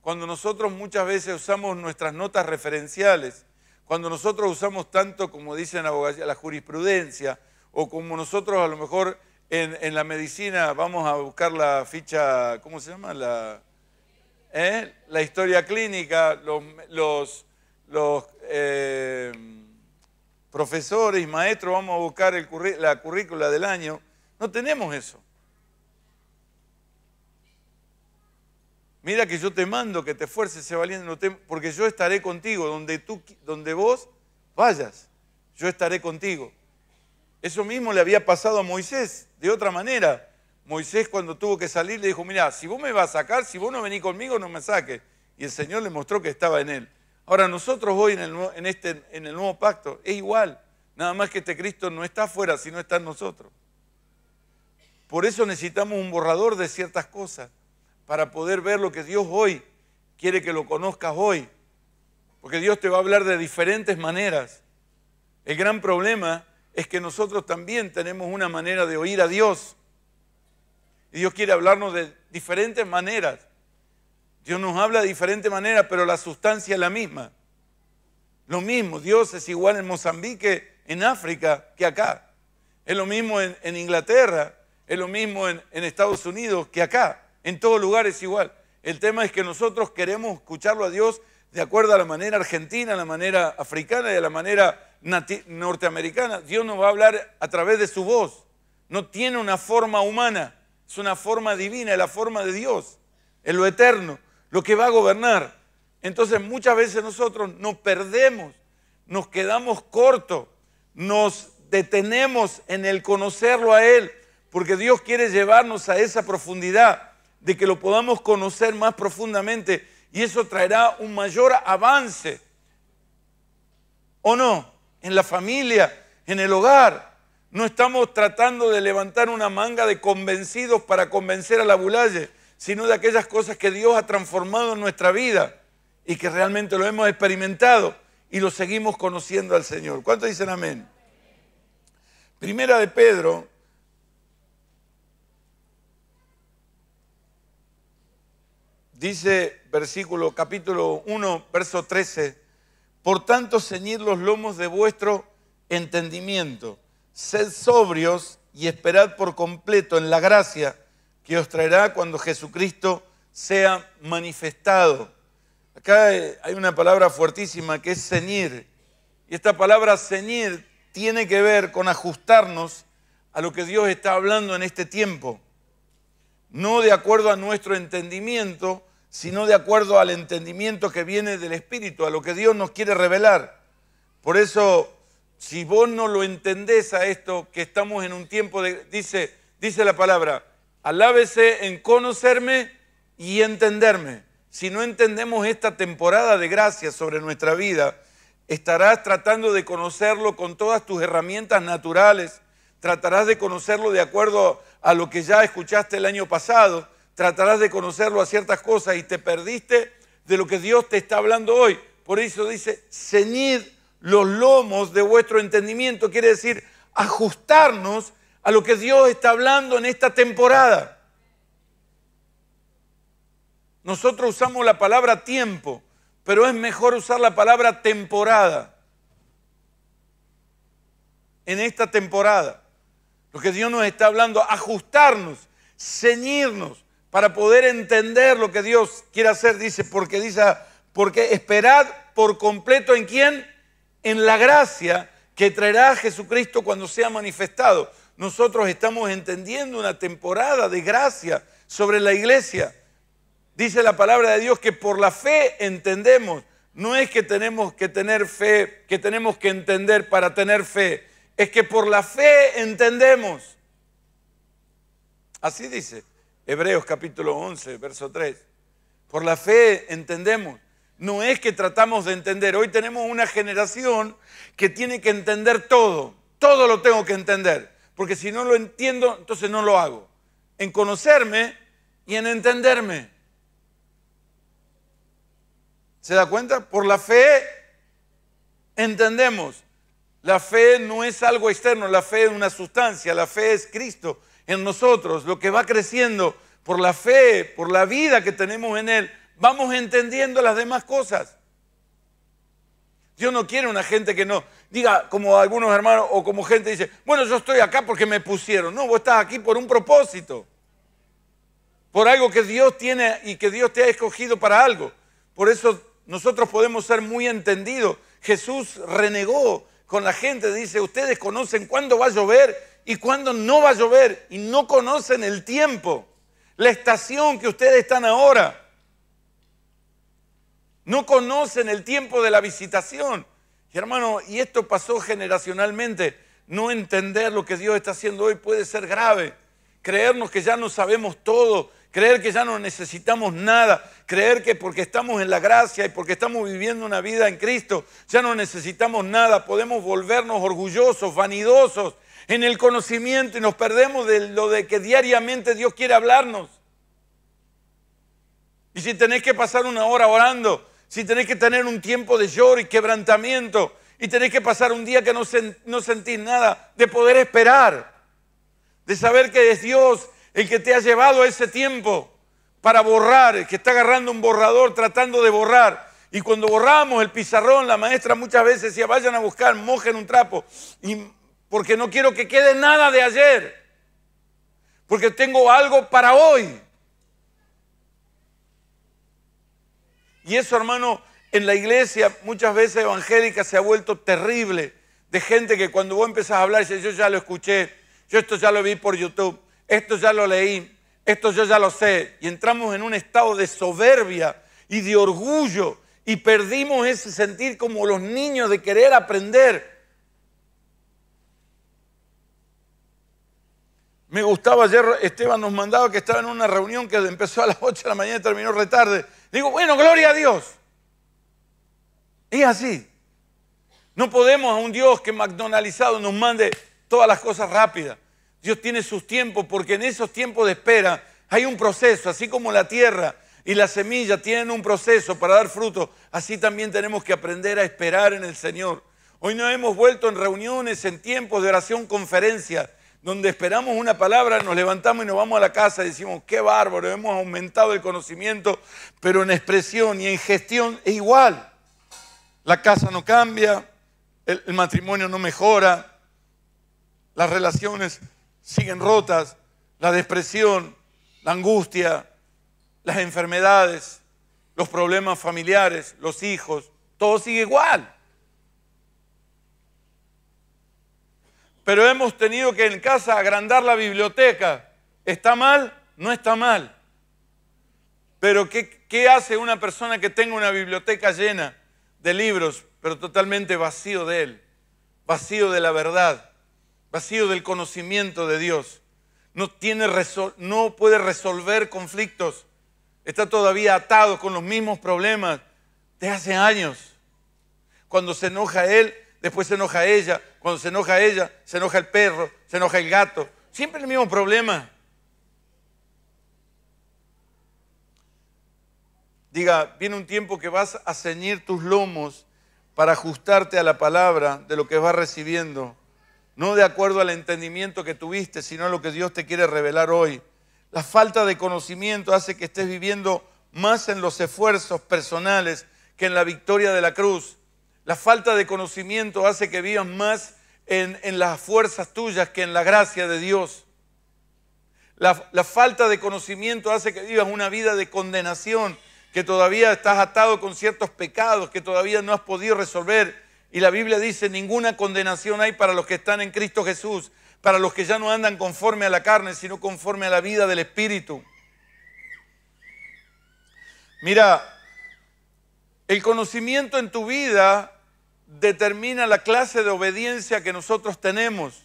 Cuando nosotros muchas veces usamos nuestras notas referenciales, cuando nosotros usamos tanto, como dicen la jurisprudencia, o como nosotros a lo mejor en, la medicina vamos a buscar la ficha, ¿cómo se llama? La, ¿eh? historia clínica, los, los, eh, profesores y maestros, vamos a buscar la currícula del año. No tenemos eso. Mira que yo te mando que te esfuerces, se valiente, porque yo estaré contigo donde, tú, donde vos vayas. Yo estaré contigo. Eso mismo le había pasado a Moisés de otra manera. Moisés cuando tuvo que salir le dijo, mira, si vos me vas a sacar, si vos no venís conmigo, no me saques. Y el Señor le mostró que estaba en él. Ahora nosotros hoy este, en el, nuevo pacto es igual, nada más que este Cristo no está afuera, sino está en nosotros. Por eso necesitamos un borrador de ciertas cosas para poder ver lo que Dios hoy quiere que lo conozcas hoy. Porque Dios te va a hablar de diferentes maneras. El gran problema es que nosotros también tenemos una manera de oír a Dios. Y Dios quiere hablarnos de diferentes maneras. Dios nos habla de diferente manera, pero la sustancia es la misma. Lo mismo, Dios es igual en Mozambique, en África, que acá. Es lo mismo en, Inglaterra, es lo mismo en, en Estados Unidos, que acá. En todo lugar es igual. El tema es que nosotros queremos escucharlo a Dios de acuerdo a la manera argentina, a la manera africana y a la manera norteamericana. Dios nos va a hablar a través de su voz. No tiene una forma humana, es una forma divina, es la forma de Dios, es lo eterno lo que va a gobernar. Entonces muchas veces nosotros nos perdemos, nos quedamos cortos, nos detenemos en el conocerlo a Él, porque Dios quiere llevarnos a esa profundidad, de que lo podamos conocer más profundamente y eso traerá un mayor avance, ¿o no? En la familia, en el hogar. No estamos tratando de levantar una manga de convencidos para convencer a la bulaye, sino de aquellas cosas que Dios ha transformado en nuestra vida y que realmente lo hemos experimentado y lo seguimos conociendo al Señor. ¿Cuántos dicen amén? Primera de Pedro, dice versículo capítulo 1, verso 13, por tanto ceñid los lomos de vuestro entendimiento, sed sobrios y esperad por completo en la gracia que os traerá cuando Jesucristo sea manifestado. Acá eh, hay una palabra fuertísima que es ceñir. Y esta palabra ceñir tiene que ver con ajustarnos a lo que Dios está hablando en este tiempo. No de acuerdo a nuestro entendimiento, sino de acuerdo al entendimiento que viene del Espíritu, a lo que Dios nos quiere revelar. Por eso, si vos no lo entendés a esto, que estamos en un tiempo de, dice, dice la palabra, Alábese en conocerme y entenderme. Si no entendemos esta temporada de gracia sobre nuestra vida, estarás tratando de conocerlo con todas tus herramientas naturales, tratarás de conocerlo de acuerdo a lo que ya escuchaste el año pasado, tratarás de conocerlo a ciertas cosas y te perdiste de lo que Dios te está hablando hoy. Por eso dice, ceñid los lomos de vuestro entendimiento, quiere decir ajustarnos a lo que Dios está hablando en esta temporada. Nosotros usamos la palabra tiempo, pero es mejor usar la palabra temporada. En esta temporada, lo que Dios nos está hablando, ajustarnos, ceñirnos para poder entender lo que Dios quiere hacer, dice, porque dice, porque esperad por completo en quién, en la gracia que traerá Jesucristo cuando sea manifestado nosotros estamos entendiendo una temporada de gracia sobre la iglesia. Dice la palabra de Dios que por la fe entendemos. No es que tenemos que tener fe, que tenemos que entender para tener fe. Es que por la fe entendemos. Así dice Hebreos capítulo 11, verso 3. Por la fe entendemos. No es que tratamos de entender. Hoy tenemos una generación que tiene que entender todo. Todo lo tengo que entender porque si no lo entiendo, entonces no lo hago. En conocerme y en entenderme. ¿Se da cuenta? Por la fe entendemos. La fe no es algo externo, la fe es una sustancia, la fe es Cristo en nosotros, lo que va creciendo por la fe, por la vida que tenemos en Él, vamos entendiendo las demás cosas. Dios no quiere una gente que no diga como algunos hermanos o como gente dice, bueno, yo estoy acá porque me pusieron. No, vos estás aquí por un propósito, por algo que Dios tiene y que Dios te ha escogido para algo. Por eso nosotros podemos ser muy entendidos. Jesús renegó con la gente, dice, ustedes conocen cuándo va a llover y cuándo no va a llover y no conocen el tiempo, la estación que ustedes están ahora. No conocen el tiempo de la visitación. Y hermano, y esto pasó generacionalmente. No entender lo que Dios está haciendo hoy puede ser grave. Creernos que ya no sabemos todo, creer que ya no necesitamos nada, creer que porque estamos en la gracia y porque estamos viviendo una vida en Cristo, ya no necesitamos nada, podemos volvernos orgullosos, vanidosos en el conocimiento y nos perdemos de lo de que diariamente Dios quiere hablarnos. Y si tenés que pasar una hora orando, si tenés que tener un tiempo de lloro y quebrantamiento, y tenés que pasar un día que no, sentís nada, de poder esperar, de saber que es Dios el que te ha llevado a ese tiempo para borrar, el que está agarrando un borrador tratando de borrar. Y cuando borramos el pizarrón, la maestra muchas veces decía, vayan a buscar, mojen un trapo, porque no quiero que quede nada de ayer, porque tengo algo para hoy. Y eso, hermano, en la iglesia muchas veces evangélica se ha vuelto terrible de gente que cuando vos empezás a hablar dice, yo ya lo escuché, yo esto ya lo vi por YouTube, esto ya lo leí, esto yo ya lo sé. Y entramos en un estado de soberbia y de orgullo y perdimos ese sentir como los niños de querer aprender. Me gustaba ayer, Esteban nos mandaba que estaba en una reunión que empezó a las 8 de la mañana y terminó retarde. Digo, bueno, gloria a Dios. Es así. No podemos a un Dios que McDonaldizado nos mande todas las cosas rápidas. Dios tiene sus tiempos porque en esos tiempos de espera hay un proceso, así como la tierra y la semilla tienen un proceso para dar fruto, así también tenemos que aprender a esperar en el Señor. Hoy no hemos vuelto en reuniones, en tiempos de oración, conferencias, donde esperamos una palabra, nos levantamos y nos vamos a la casa y decimos, qué bárbaro, hemos aumentado el conocimiento, pero en expresión y en gestión es igual. La casa no cambia, el, matrimonio no mejora, las relaciones siguen rotas, la depresión, la angustia, las enfermedades, los problemas familiares, los hijos, todo sigue igual. pero hemos tenido que en casa agrandar la biblioteca. ¿Está mal? No está mal. Pero ¿qué, hace una persona que tenga una biblioteca llena de libros, pero totalmente vacío de él? Vacío de la verdad, vacío del conocimiento de Dios. No, tiene no puede resolver conflictos. Está todavía atado con los mismos problemas de hace años. Cuando se enoja él, después se enoja ella, cuando se enoja ella, se enoja el perro, se enoja el gato, siempre el mismo problema. Diga, viene un tiempo que vas a ceñir tus lomos para ajustarte a la palabra de lo que vas recibiendo, no de acuerdo al entendimiento que tuviste, sino a lo que Dios te quiere revelar hoy. La falta de conocimiento hace que estés viviendo más en los esfuerzos personales que en la victoria de la cruz. La falta de conocimiento hace que vivas más en, las fuerzas tuyas que en la gracia de Dios. La, la falta de conocimiento hace que vivas una vida de condenación, que todavía estás atado con ciertos pecados que todavía no has podido resolver. Y la Biblia dice, ninguna condenación hay para los que están en Cristo Jesús, para los que ya no andan conforme a la carne, sino conforme a la vida del Espíritu. Mira, el conocimiento en tu vida determina la clase de obediencia que nosotros tenemos.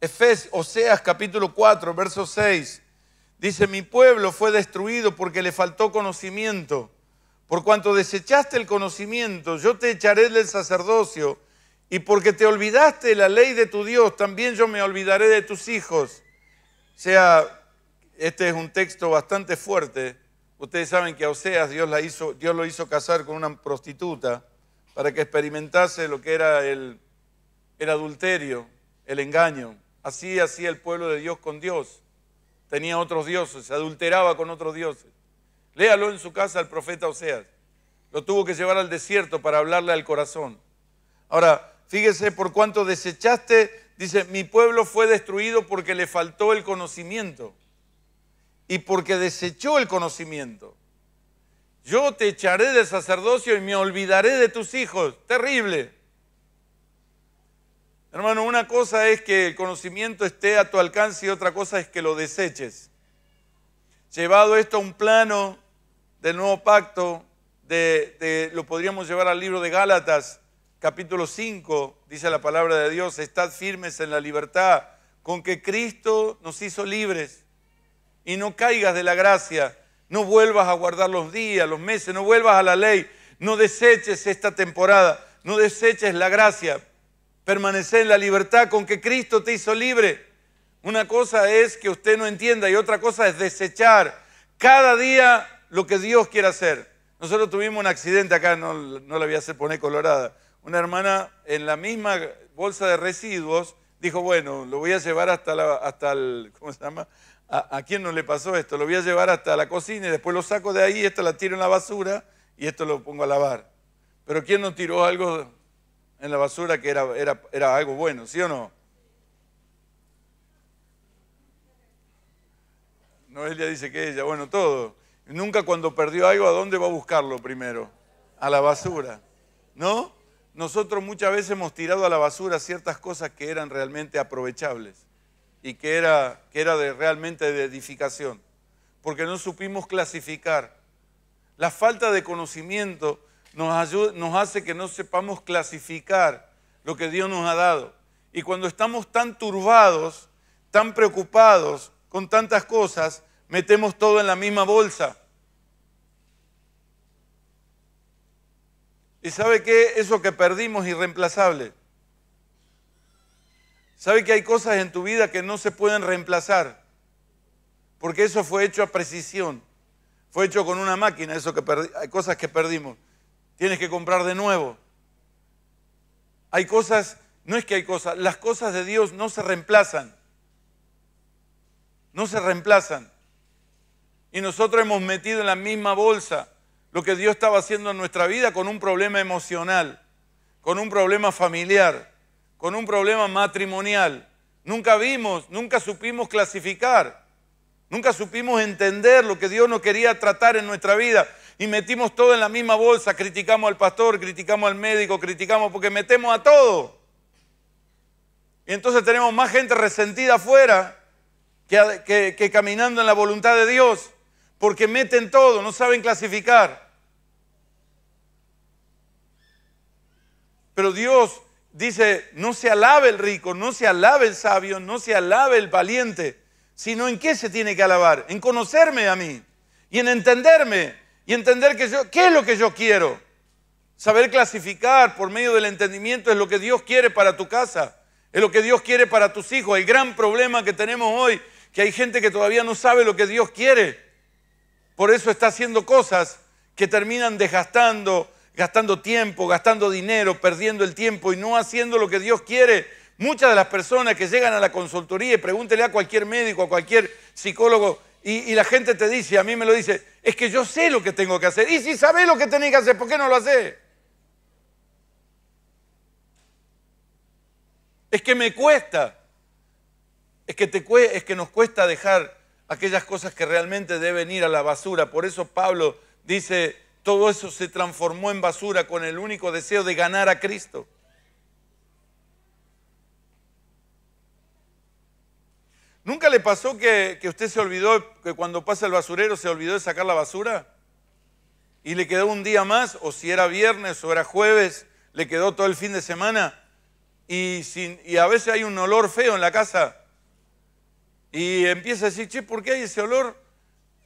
Efes, Oseas capítulo 4, verso 6. Dice, mi pueblo fue destruido porque le faltó conocimiento. Por cuanto desechaste el conocimiento, yo te echaré del sacerdocio. Y porque te olvidaste de la ley de tu Dios, también yo me olvidaré de tus hijos. O sea, este es un texto bastante fuerte. Ustedes saben que a Oseas Dios, la hizo, Dios lo hizo casar con una prostituta para que experimentase lo que era el, adulterio, el engaño. Así hacía el pueblo de Dios con Dios. Tenía otros dioses, se adulteraba con otros dioses. Léalo en su casa al profeta Oseas. Lo tuvo que llevar al desierto para hablarle al corazón. Ahora, fíjese por cuánto desechaste, dice, mi pueblo fue destruido porque le faltó el conocimiento y porque desechó el conocimiento. Yo te echaré del sacerdocio y me olvidaré de tus hijos. Terrible. Hermano, una cosa es que el conocimiento esté a tu alcance y otra cosa es que lo deseches. Llevado esto a un plano del nuevo pacto, de, lo podríamos llevar al libro de Gálatas, capítulo 5, dice la palabra de Dios, estad firmes en la libertad con que Cristo nos hizo libres y no caigas de la gracia no vuelvas a guardar los días, los meses, no vuelvas a la ley. No deseches esta temporada, no deseches la gracia. permanece en la libertad con que Cristo te hizo libre. Una cosa es que usted no entienda y otra cosa es desechar cada día lo que Dios quiere hacer. Nosotros tuvimos un accidente acá, no, la voy a hacer poner colorada. Una hermana en la misma bolsa de residuos dijo, bueno, lo voy a llevar hasta, la, hasta el, ¿cómo se llama? ¿A, quién no le pasó esto? Lo voy a llevar hasta la cocina y después lo saco de ahí, esto la tiro en la basura y esto lo pongo a lavar. Pero ¿quién no tiró algo en la basura que era, era, era algo bueno, sí o no? Noelia dice que ella, bueno, todo. Nunca cuando perdió algo, ¿a dónde va a buscarlo primero? A la basura. ¿No? Nosotros muchas veces hemos tirado a la basura ciertas cosas que eran realmente aprovechables y que era, que era de, realmente de edificación, porque no supimos clasificar. La falta de conocimiento nos, hace que no sepamos clasificar lo que Dios nos ha dado. Y cuando estamos tan turbados, tan preocupados con tantas cosas, metemos todo en la misma bolsa. ¿Y sabe qué? Eso que perdimos es irreemplazable. ¿Sabe que hay cosas en tu vida que no se pueden reemplazar? Porque eso fue hecho a precisión. Fue hecho con una máquina, eso que hay cosas que perdimos. Tienes que comprar de nuevo. Hay cosas, no es que hay cosas, las cosas de Dios no se reemplazan. No se reemplazan. Y nosotros hemos metido en la misma bolsa lo que Dios estaba haciendo en nuestra vida con un problema emocional, con un problema familiar con un problema matrimonial. Nunca vimos, nunca supimos clasificar, nunca supimos entender lo que Dios nos quería tratar en nuestra vida y metimos todo en la misma bolsa, criticamos al pastor, criticamos al médico, criticamos porque metemos a todo. Y entonces tenemos más gente resentida afuera que, que, caminando en la voluntad de Dios, porque meten todo, no saben clasificar. Pero Dios dice, no se alabe el rico, no se alabe el sabio, no se alabe el valiente, sino en qué se tiene que alabar, en conocerme a mí y en entenderme y entender que yo, qué es lo que yo quiero. Saber clasificar por medio del entendimiento es lo que Dios quiere para tu casa, es lo que Dios quiere para tus hijos. El gran problema que tenemos hoy, que hay gente que todavía no sabe lo que Dios quiere. Por eso está haciendo cosas que terminan desgastando, gastando tiempo, gastando dinero, perdiendo el tiempo y no haciendo lo que Dios quiere. Muchas de las personas que llegan a la consultoría y pregúntele a cualquier médico, a cualquier psicólogo, y, la gente te dice, a mí me lo dice, es que yo sé lo que tengo que hacer. Y si sabes lo que tenés que hacer, ¿por qué no lo haces? Es que me cuesta. es que nos cuesta dejar aquellas cosas que realmente deben ir a la basura. Por eso Pablo dice todo eso se transformó en basura con el único deseo de ganar a Cristo. ¿Nunca le pasó que, usted se olvidó, que cuando pasa el basurero se olvidó de sacar la basura? Y le quedó un día más, o si era viernes o era jueves, le quedó todo el fin de semana. Y, y a veces hay un olor feo en la casa. Y empieza a decir, che, ¿por qué hay ese olor?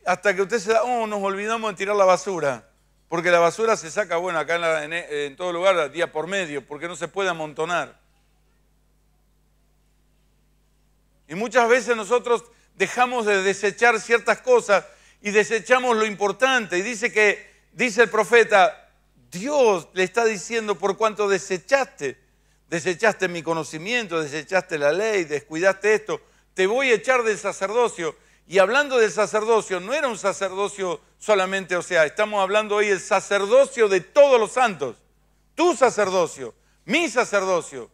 Hasta que usted se da, oh, nos olvidamos de tirar la basura. Porque la basura se saca, bueno, acá en, todo lugar, día por medio, porque no se puede amontonar. Y muchas veces nosotros dejamos de desechar ciertas cosas y desechamos lo importante. Y dice que, dice el profeta, Dios le está diciendo por cuanto desechaste, desechaste mi conocimiento, desechaste la ley, descuidaste esto, te voy a echar del sacerdocio y hablando del sacerdocio, no era un sacerdocio solamente, o sea, estamos hablando hoy del sacerdocio de todos los santos. Tu sacerdocio, mi sacerdocio.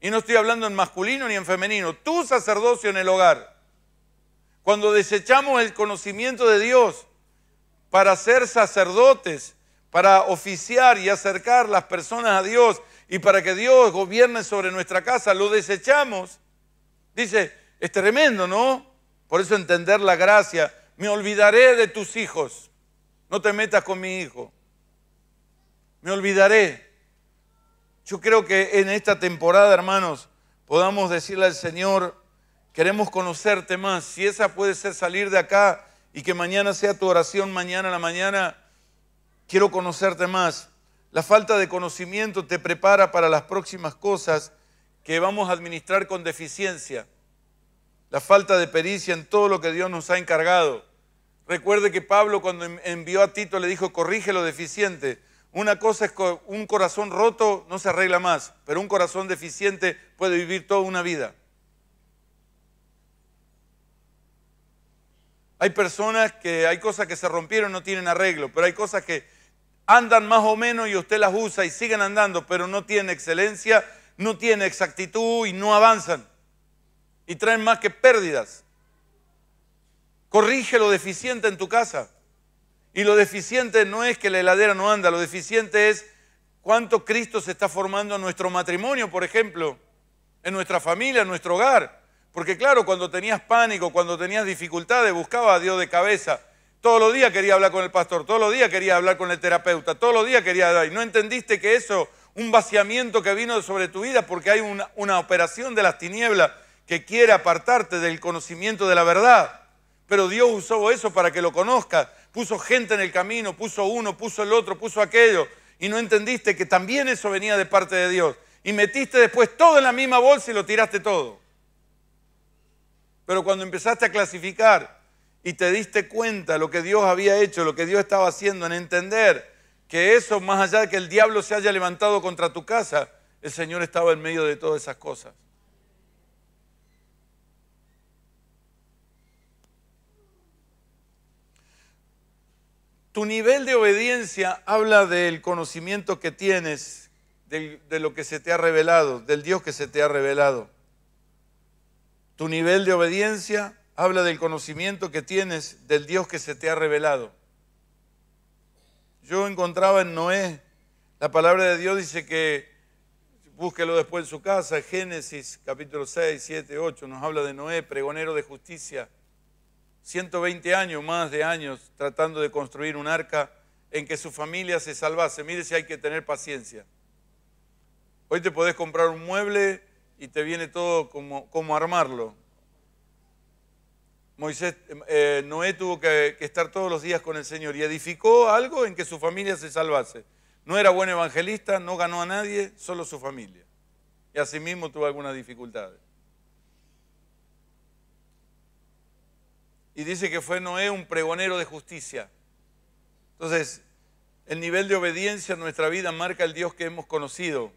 Y no estoy hablando en masculino ni en femenino, tu sacerdocio en el hogar. Cuando desechamos el conocimiento de Dios para ser sacerdotes, para oficiar y acercar las personas a Dios y para que Dios gobierne sobre nuestra casa, lo desechamos. Dice, es tremendo, ¿no? Por eso entender la gracia, me olvidaré de tus hijos, no te metas con mi hijo, me olvidaré. Yo creo que en esta temporada, hermanos, podamos decirle al Señor, queremos conocerte más, si esa puede ser salir de acá y que mañana sea tu oración, mañana a la mañana, quiero conocerte más. La falta de conocimiento te prepara para las próximas cosas que vamos a administrar con deficiencia la falta de pericia en todo lo que Dios nos ha encargado. Recuerde que Pablo cuando envió a Tito le dijo, corrige lo deficiente. Una cosa es que un corazón roto no se arregla más, pero un corazón deficiente puede vivir toda una vida. Hay personas que hay cosas que se rompieron, no tienen arreglo, pero hay cosas que andan más o menos y usted las usa y siguen andando, pero no tienen excelencia, no tienen exactitud y no avanzan y traen más que pérdidas. Corrige lo deficiente en tu casa. Y lo deficiente no es que la heladera no anda, lo deficiente es cuánto Cristo se está formando en nuestro matrimonio, por ejemplo, en nuestra familia, en nuestro hogar. Porque claro, cuando tenías pánico, cuando tenías dificultades, buscaba a Dios de cabeza. Todos los días quería hablar con el pastor, todos los días quería hablar con el terapeuta, todos los días quería dar. Y no entendiste que eso, un vaciamiento que vino sobre tu vida porque hay una operación de las tinieblas que quiere apartarte del conocimiento de la verdad. Pero Dios usó eso para que lo conozcas. Puso gente en el camino, puso uno, puso el otro, puso aquello. Y no entendiste que también eso venía de parte de Dios. Y metiste después todo en la misma bolsa y lo tiraste todo. Pero cuando empezaste a clasificar y te diste cuenta lo que Dios había hecho, lo que Dios estaba haciendo, en entender que eso, más allá de que el diablo se haya levantado contra tu casa, el Señor estaba en medio de todas esas cosas. Tu nivel de obediencia habla del conocimiento que tienes, de lo que se te ha revelado, del Dios que se te ha revelado. Tu nivel de obediencia habla del conocimiento que tienes del Dios que se te ha revelado. Yo encontraba en Noé, la palabra de Dios dice que, búsquelo después en su casa, Génesis capítulo 6, 7, 8, nos habla de Noé, pregonero de justicia, 120 años más de años tratando de construir un arca en que su familia se salvase. Mire si hay que tener paciencia. Hoy te podés comprar un mueble y te viene todo como, armarlo. Moisés, eh, Noé tuvo que, que estar todos los días con el Señor y edificó algo en que su familia se salvase. No era buen evangelista, no ganó a nadie, solo su familia. Y asimismo tuvo algunas dificultades. y dice que fue Noé un pregonero de justicia. Entonces, el nivel de obediencia en nuestra vida marca el Dios que hemos conocido.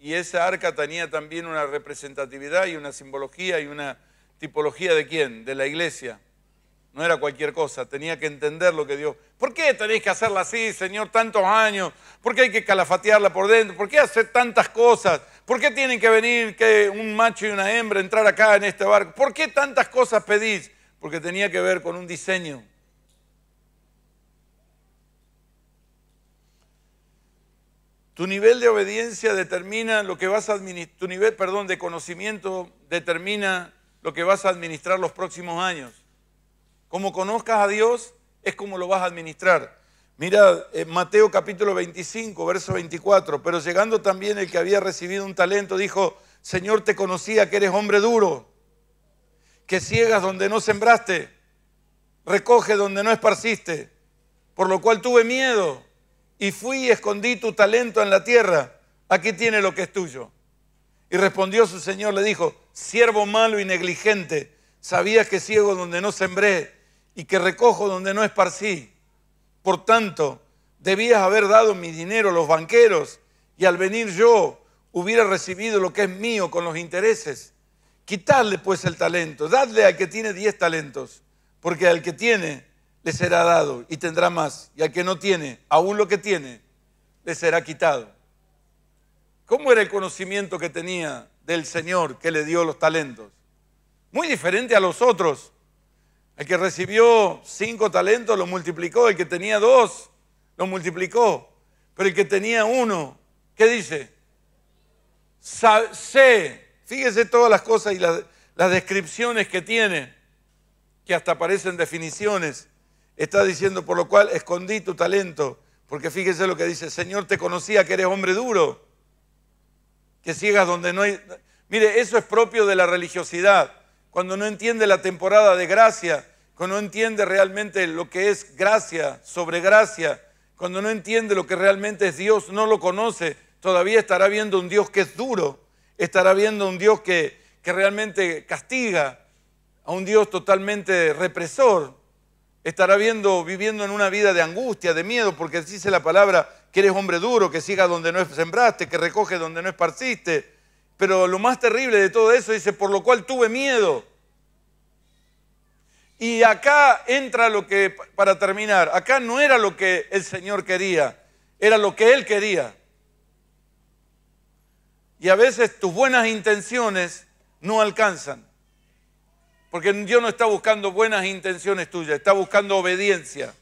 Y esa arca tenía también una representatividad y una simbología y una tipología de quién, de la iglesia. No era cualquier cosa, tenía que entender lo que Dios. ¿Por qué tenéis que hacerla así, Señor, tantos años? ¿Por qué hay que calafatearla por dentro? ¿Por qué hacer tantas cosas? ¿Por qué tienen que venir que un macho y una hembra entrar acá en este barco? ¿Por qué tantas cosas pedís? porque tenía que ver con un diseño. Tu nivel de obediencia determina lo que vas a administrar, tu nivel, perdón, de conocimiento determina lo que vas a administrar los próximos años. Como conozcas a Dios, es como lo vas a administrar. Mirad, en eh, Mateo capítulo 25, verso 24, pero llegando también el que había recibido un talento, dijo, Señor, te conocía que eres hombre duro que ciegas donde no sembraste, recoge donde no esparciste, por lo cual tuve miedo y fui y escondí tu talento en la tierra, aquí tiene lo que es tuyo. Y respondió su señor, le dijo, siervo malo y negligente, sabías que ciego donde no sembré y que recojo donde no esparcí. Por tanto, debías haber dado mi dinero a los banqueros y al venir yo hubiera recibido lo que es mío con los intereses. Quitadle pues el talento, dadle al que tiene diez talentos, porque al que tiene le será dado y tendrá más, y al que no tiene, aún lo que tiene, le será quitado. ¿Cómo era el conocimiento que tenía del Señor que le dio los talentos? Muy diferente a los otros. El que recibió cinco talentos lo multiplicó, el que tenía dos lo multiplicó, pero el que tenía uno, ¿qué dice? Sé Fíjese todas las cosas y las, descripciones que tiene, que hasta aparecen definiciones. Está diciendo, por lo cual escondí tu talento, porque fíjese lo que dice, Señor, te conocía que eres hombre duro, que ciegas donde no hay... Mire, eso es propio de la religiosidad, cuando no entiende la temporada de gracia, cuando no entiende realmente lo que es gracia sobre gracia, cuando no entiende lo que realmente es Dios, no lo conoce, todavía estará viendo un Dios que es duro, estará viendo un Dios que, realmente castiga, a un Dios totalmente represor. Estará viendo, viviendo en una vida de angustia, de miedo, porque dice la palabra que eres hombre duro, que siga donde no sembraste, que recoge donde no esparciste. Pero lo más terrible de todo eso dice, por lo cual tuve miedo. Y acá entra lo que, para terminar, acá no era lo que el Señor quería, era lo que Él quería. Y a veces tus buenas intenciones no alcanzan. Porque Dios no está buscando buenas intenciones tuyas, está buscando obediencia.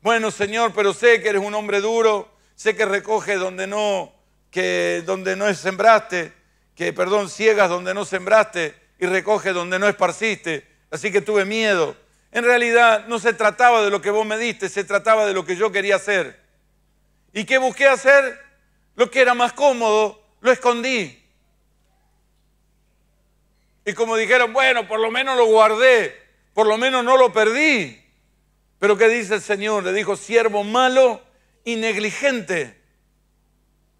Bueno, Señor, pero sé que eres un hombre duro, sé que recoge donde no, que donde no sembraste, que perdón, ciegas donde no sembraste y recoge donde no esparciste. Así que tuve miedo. En realidad no se trataba de lo que vos me diste, se trataba de lo que yo quería hacer. ¿Y qué busqué hacer? lo que era más cómodo, lo escondí. Y como dijeron, bueno, por lo menos lo guardé, por lo menos no lo perdí. Pero ¿qué dice el Señor? Le dijo, siervo malo y negligente.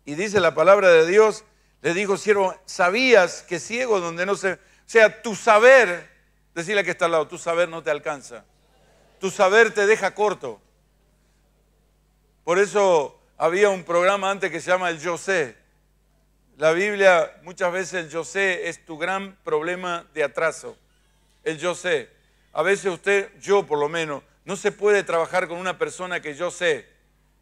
Y dice la palabra de Dios, le dijo, siervo, sabías que ciego donde no se... O sea, tu saber, decirle que está al lado, tu saber no te alcanza. Tu saber te deja corto. Por eso había un programa antes que se llama el yo sé. La Biblia, muchas veces el yo sé es tu gran problema de atraso. El yo sé. A veces usted, yo por lo menos, no se puede trabajar con una persona que yo sé.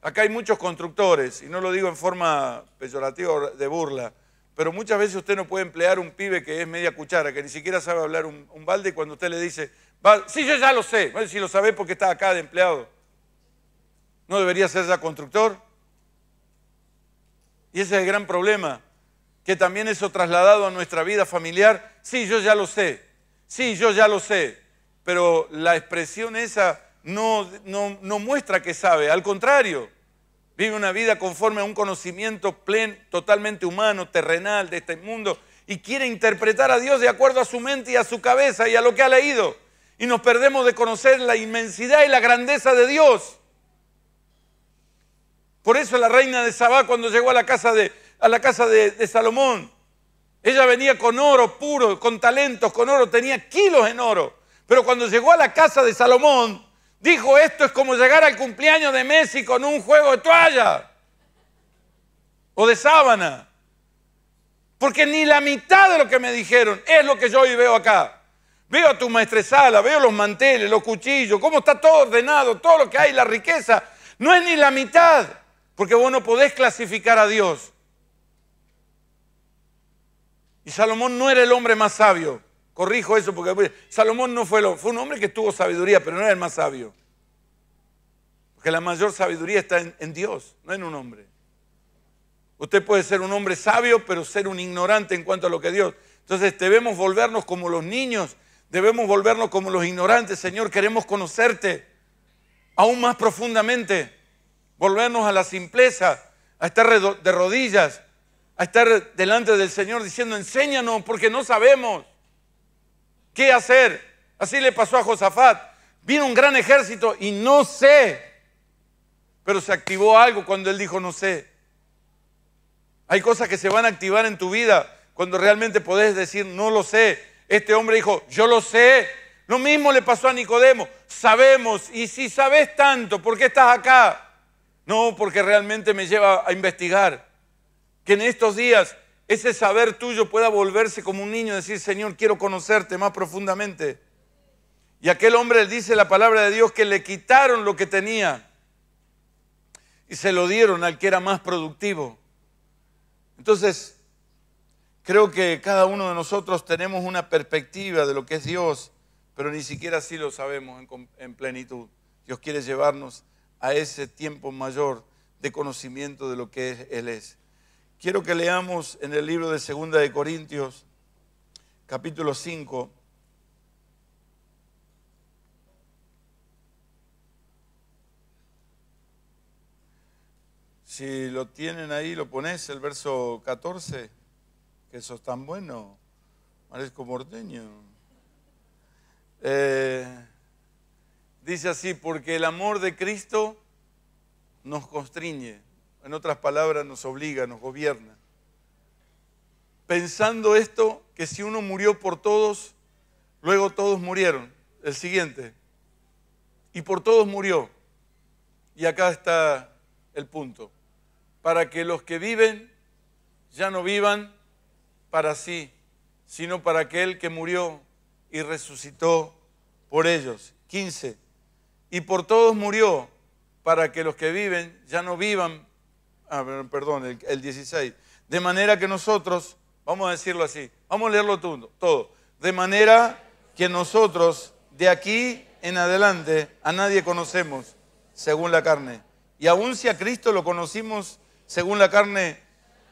Acá hay muchos constructores, y no lo digo en forma peyorativa o de burla, pero muchas veces usted no puede emplear un pibe que es media cuchara, que ni siquiera sabe hablar un, balde, y cuando usted le dice, sí, yo ya lo sé, si lo sabe porque está acá de empleado, ¿no debería ser ya constructor? Y ese es el gran problema, que también eso trasladado a nuestra vida familiar, sí, yo ya lo sé, sí, yo ya lo sé, pero la expresión esa no, no, no muestra que sabe, al contrario, vive una vida conforme a un conocimiento pleno, totalmente humano, terrenal, de este mundo, y quiere interpretar a Dios de acuerdo a su mente y a su cabeza y a lo que ha leído. Y nos perdemos de conocer la inmensidad y la grandeza de Dios. Por eso la reina de Sabá cuando llegó a la casa de, la casa de, de Salomón, ella venía con oro puro, con talentos, con oro, tenía kilos en oro. Pero cuando llegó a la casa de Salomón, dijo, esto es como llegar al cumpleaños de Messi con un juego de toalla o de sábana. Porque ni la mitad de lo que me dijeron es lo que yo hoy veo acá. Veo a tu maestresala, veo los manteles, los cuchillos, cómo está todo ordenado, todo lo que hay, la riqueza. No es ni la mitad. Porque vos no podés clasificar a Dios. Y Salomón no era el hombre más sabio. Corrijo eso porque Salomón no fue Fue un hombre que tuvo sabiduría, pero no era el más sabio. Porque la mayor sabiduría está en, en Dios, no en un hombre. Usted puede ser un hombre sabio, pero ser un ignorante en cuanto a lo que Dios. Entonces debemos volvernos como los niños, debemos volvernos como los ignorantes. Señor, queremos conocerte aún más profundamente volvernos a la simpleza, a estar de rodillas, a estar delante del Señor diciendo, enséñanos porque no sabemos qué hacer. Así le pasó a Josafat. Vino un gran ejército y no sé, pero se activó algo cuando él dijo no sé. Hay cosas que se van a activar en tu vida cuando realmente podés decir no lo sé. Este hombre dijo, yo lo sé. Lo mismo le pasó a Nicodemo. Sabemos, y si sabes tanto, ¿por qué estás acá? No, porque realmente me lleva a investigar. Que en estos días ese saber tuyo pueda volverse como un niño, decir, Señor, quiero conocerte más profundamente. Y aquel hombre dice la palabra de Dios que le quitaron lo que tenía y se lo dieron al que era más productivo. Entonces, creo que cada uno de nosotros tenemos una perspectiva de lo que es Dios, pero ni siquiera así lo sabemos en, plenitud. Dios quiere llevarnos a ese tiempo mayor de conocimiento de lo que Él es. Quiero que leamos en el libro de Segunda de Corintios, capítulo 5, Si lo tienen ahí, lo pones, el verso 14, que es tan bueno, Marisco morteño. Eh, Dice así, porque el amor de Cristo nos constriñe, en otras palabras nos obliga, nos gobierna. Pensando esto, que si uno murió por todos, luego todos murieron. El siguiente, y por todos murió. Y acá está el punto. Para que los que viven ya no vivan para sí, sino para aquel que murió y resucitó por ellos. 15 y por todos murió, para que los que viven ya no vivan, ah, perdón, el, 16, de manera que nosotros, vamos a decirlo así, vamos a leerlo todo, todo, de manera que nosotros de aquí en adelante a nadie conocemos según la carne. Y aun si a Cristo lo conocimos según la carne,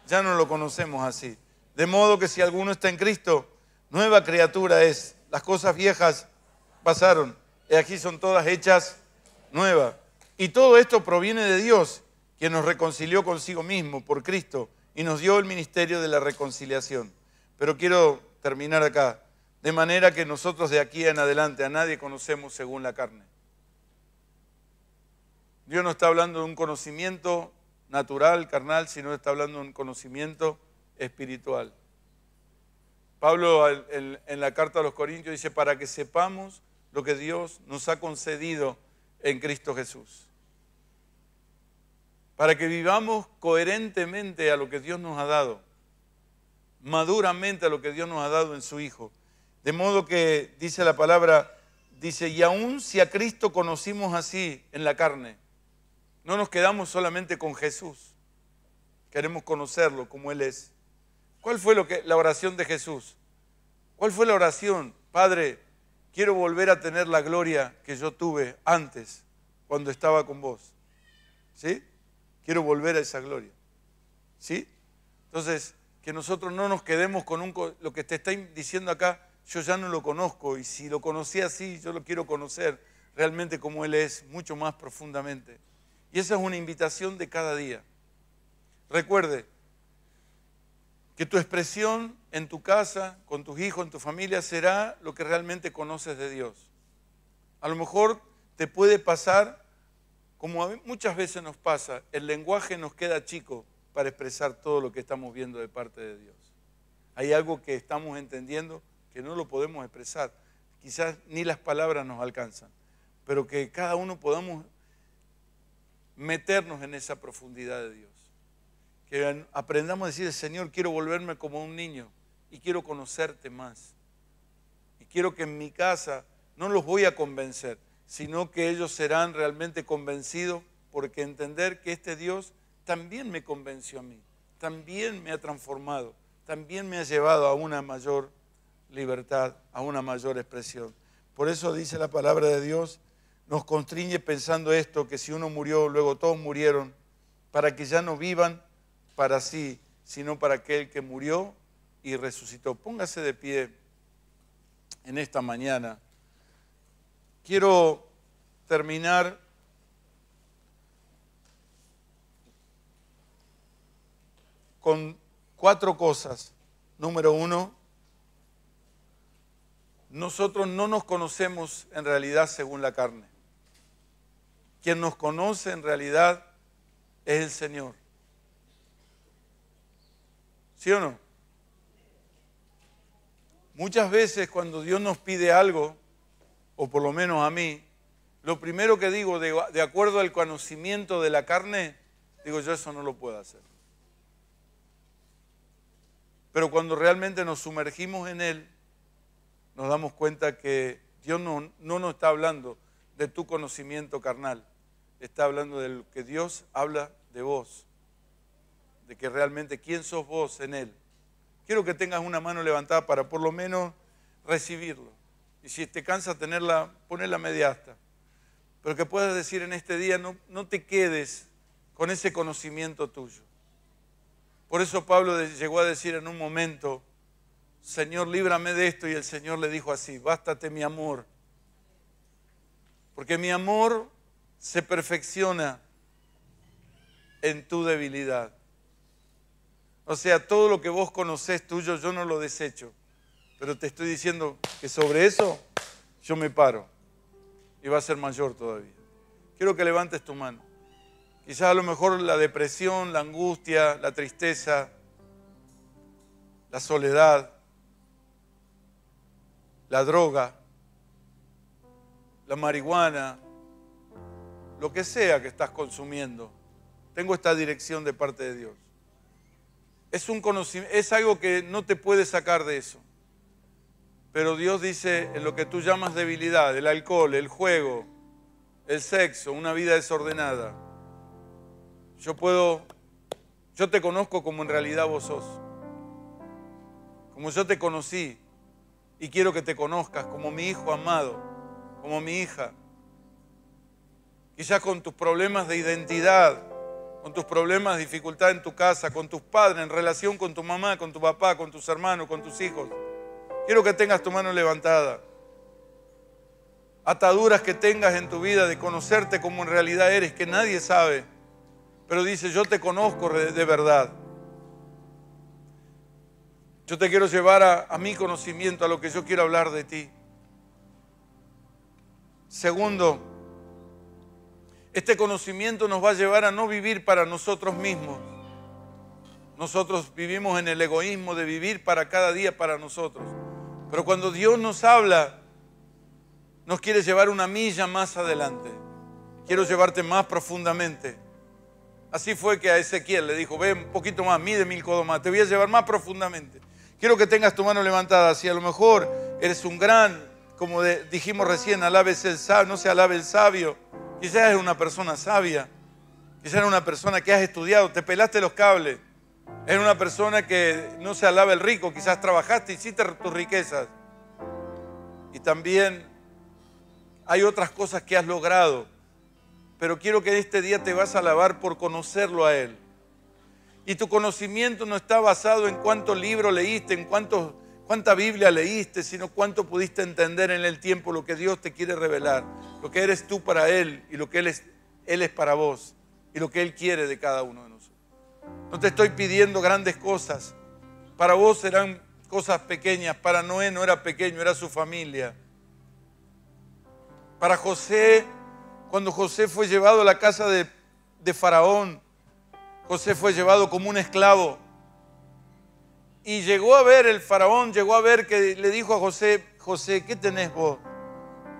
ya no lo conocemos así. De modo que si alguno está en Cristo, nueva criatura es. Las cosas viejas pasaron y aquí son todas hechas nuevas. Y todo esto proviene de Dios, quien nos reconcilió consigo mismo por Cristo y nos dio el ministerio de la reconciliación. Pero quiero terminar acá, de manera que nosotros de aquí en adelante a nadie conocemos según la carne. Dios no está hablando de un conocimiento natural, carnal, sino está hablando de un conocimiento espiritual. Pablo en la carta a los Corintios dice, para que sepamos lo que Dios nos ha concedido en Cristo Jesús. Para que vivamos coherentemente a lo que Dios nos ha dado, maduramente a lo que Dios nos ha dado en su Hijo. De modo que dice la palabra, dice, y aún si a Cristo conocimos así en la carne, no nos quedamos solamente con Jesús, queremos conocerlo como Él es. ¿Cuál fue lo que, la oración de Jesús? ¿Cuál fue la oración? Padre, quiero volver a tener la gloria que yo tuve antes cuando estaba con vos. ¿Sí? Quiero volver a esa gloria. ¿Sí? Entonces, que nosotros no nos quedemos con un... Lo que te está diciendo acá, yo ya no lo conozco y si lo conocí así, yo lo quiero conocer realmente como Él es, mucho más profundamente. Y esa es una invitación de cada día. Recuerde, que tu expresión en tu casa, con tus hijos, en tu familia, será lo que realmente conoces de Dios. A lo mejor te puede pasar, como muchas veces nos pasa, el lenguaje nos queda chico para expresar todo lo que estamos viendo de parte de Dios. Hay algo que estamos entendiendo que no lo podemos expresar. Quizás ni las palabras nos alcanzan, pero que cada uno podamos meternos en esa profundidad de Dios. Que aprendamos a decir, Señor, quiero volverme como un niño y quiero conocerte más. Y quiero que en mi casa no los voy a convencer, sino que ellos serán realmente convencidos porque entender que este Dios también me convenció a mí, también me ha transformado, también me ha llevado a una mayor libertad, a una mayor expresión. Por eso dice la palabra de Dios, nos constriñe pensando esto, que si uno murió, luego todos murieron, para que ya no vivan para sí, sino para aquel que murió y resucitó. Póngase de pie en esta mañana. Quiero terminar con cuatro cosas. Número uno, nosotros no nos conocemos en realidad según la carne. Quien nos conoce en realidad es el Señor. Muchas veces cuando Dios nos pide algo, o por lo menos a mí, lo primero que digo, de, acuerdo al conocimiento de la carne, digo yo eso no lo puedo hacer. Pero cuando realmente nos sumergimos en Él, nos damos cuenta que Dios no, no nos está hablando de tu conocimiento carnal, está hablando de lo que Dios habla de vos de que realmente quién sos vos en Él. Quiero que tengas una mano levantada para por lo menos recibirlo. Y si te cansa tenerla, ponela media Pero que puedas decir en este día, no, no te quedes con ese conocimiento tuyo. Por eso Pablo llegó a decir en un momento, Señor, líbrame de esto. Y el Señor le dijo así, bástate mi amor. Porque mi amor se perfecciona en tu debilidad. O sea, todo lo que vos conocés tuyo, yo no lo desecho. Pero te estoy diciendo que sobre eso yo me paro. Y va a ser mayor todavía. Quiero que levantes tu mano. Quizás a lo mejor la depresión, la angustia, la tristeza, la soledad, la droga, la marihuana, lo que sea que estás consumiendo. Tengo esta dirección de parte de Dios. Es, un es algo que no te puede sacar de eso. Pero Dios dice, en lo que tú llamas debilidad, el alcohol, el juego, el sexo, una vida desordenada, yo puedo, yo te conozco como en realidad vos sos, como yo te conocí y quiero que te conozcas como mi hijo amado, como mi hija, quizás con tus problemas de identidad, con tus problemas, dificultad en tu casa, con tus padres, en relación con tu mamá, con tu papá, con tus hermanos, con tus hijos. Quiero que tengas tu mano levantada. Ataduras que tengas en tu vida de conocerte como en realidad eres, que nadie sabe. Pero dice, yo te conozco de verdad. Yo te quiero llevar a, a mi conocimiento, a lo que yo quiero hablar de ti. Segundo, este conocimiento nos va a llevar a no vivir para nosotros mismos. Nosotros vivimos en el egoísmo de vivir para cada día para nosotros. Pero cuando Dios nos habla, nos quiere llevar una milla más adelante. Quiero llevarte más profundamente. Así fue que a Ezequiel le dijo, ve un poquito más, mide mil codos más, te voy a llevar más profundamente. Quiero que tengas tu mano levantada. Si a lo mejor eres un gran, como dijimos recién, alabe el sabio, no se alabe el sabio Quizás eres una persona sabia. Quizás eres una persona que has estudiado, te pelaste los cables. Eres una persona que no se alaba el rico. Quizás trabajaste, hiciste tus riquezas. Y también hay otras cosas que has logrado. Pero quiero que este día te vas a alabar por conocerlo a Él. Y tu conocimiento no está basado en cuántos libros leíste, en cuántos cuánta Biblia leíste, sino cuánto pudiste entender en el tiempo lo que Dios te quiere revelar, lo que eres tú para Él y lo que Él es, para vos y lo que Él quiere de cada uno de nosotros. No te estoy pidiendo grandes cosas. Para vos eran cosas pequeñas. Para Noé no era pequeño, era su familia. Para José, cuando José fue llevado a la casa de Faraón, José fue llevado como un esclavo. Y llegó a ver, el faraón llegó a ver que le dijo a José, José, ¿qué tenés vos?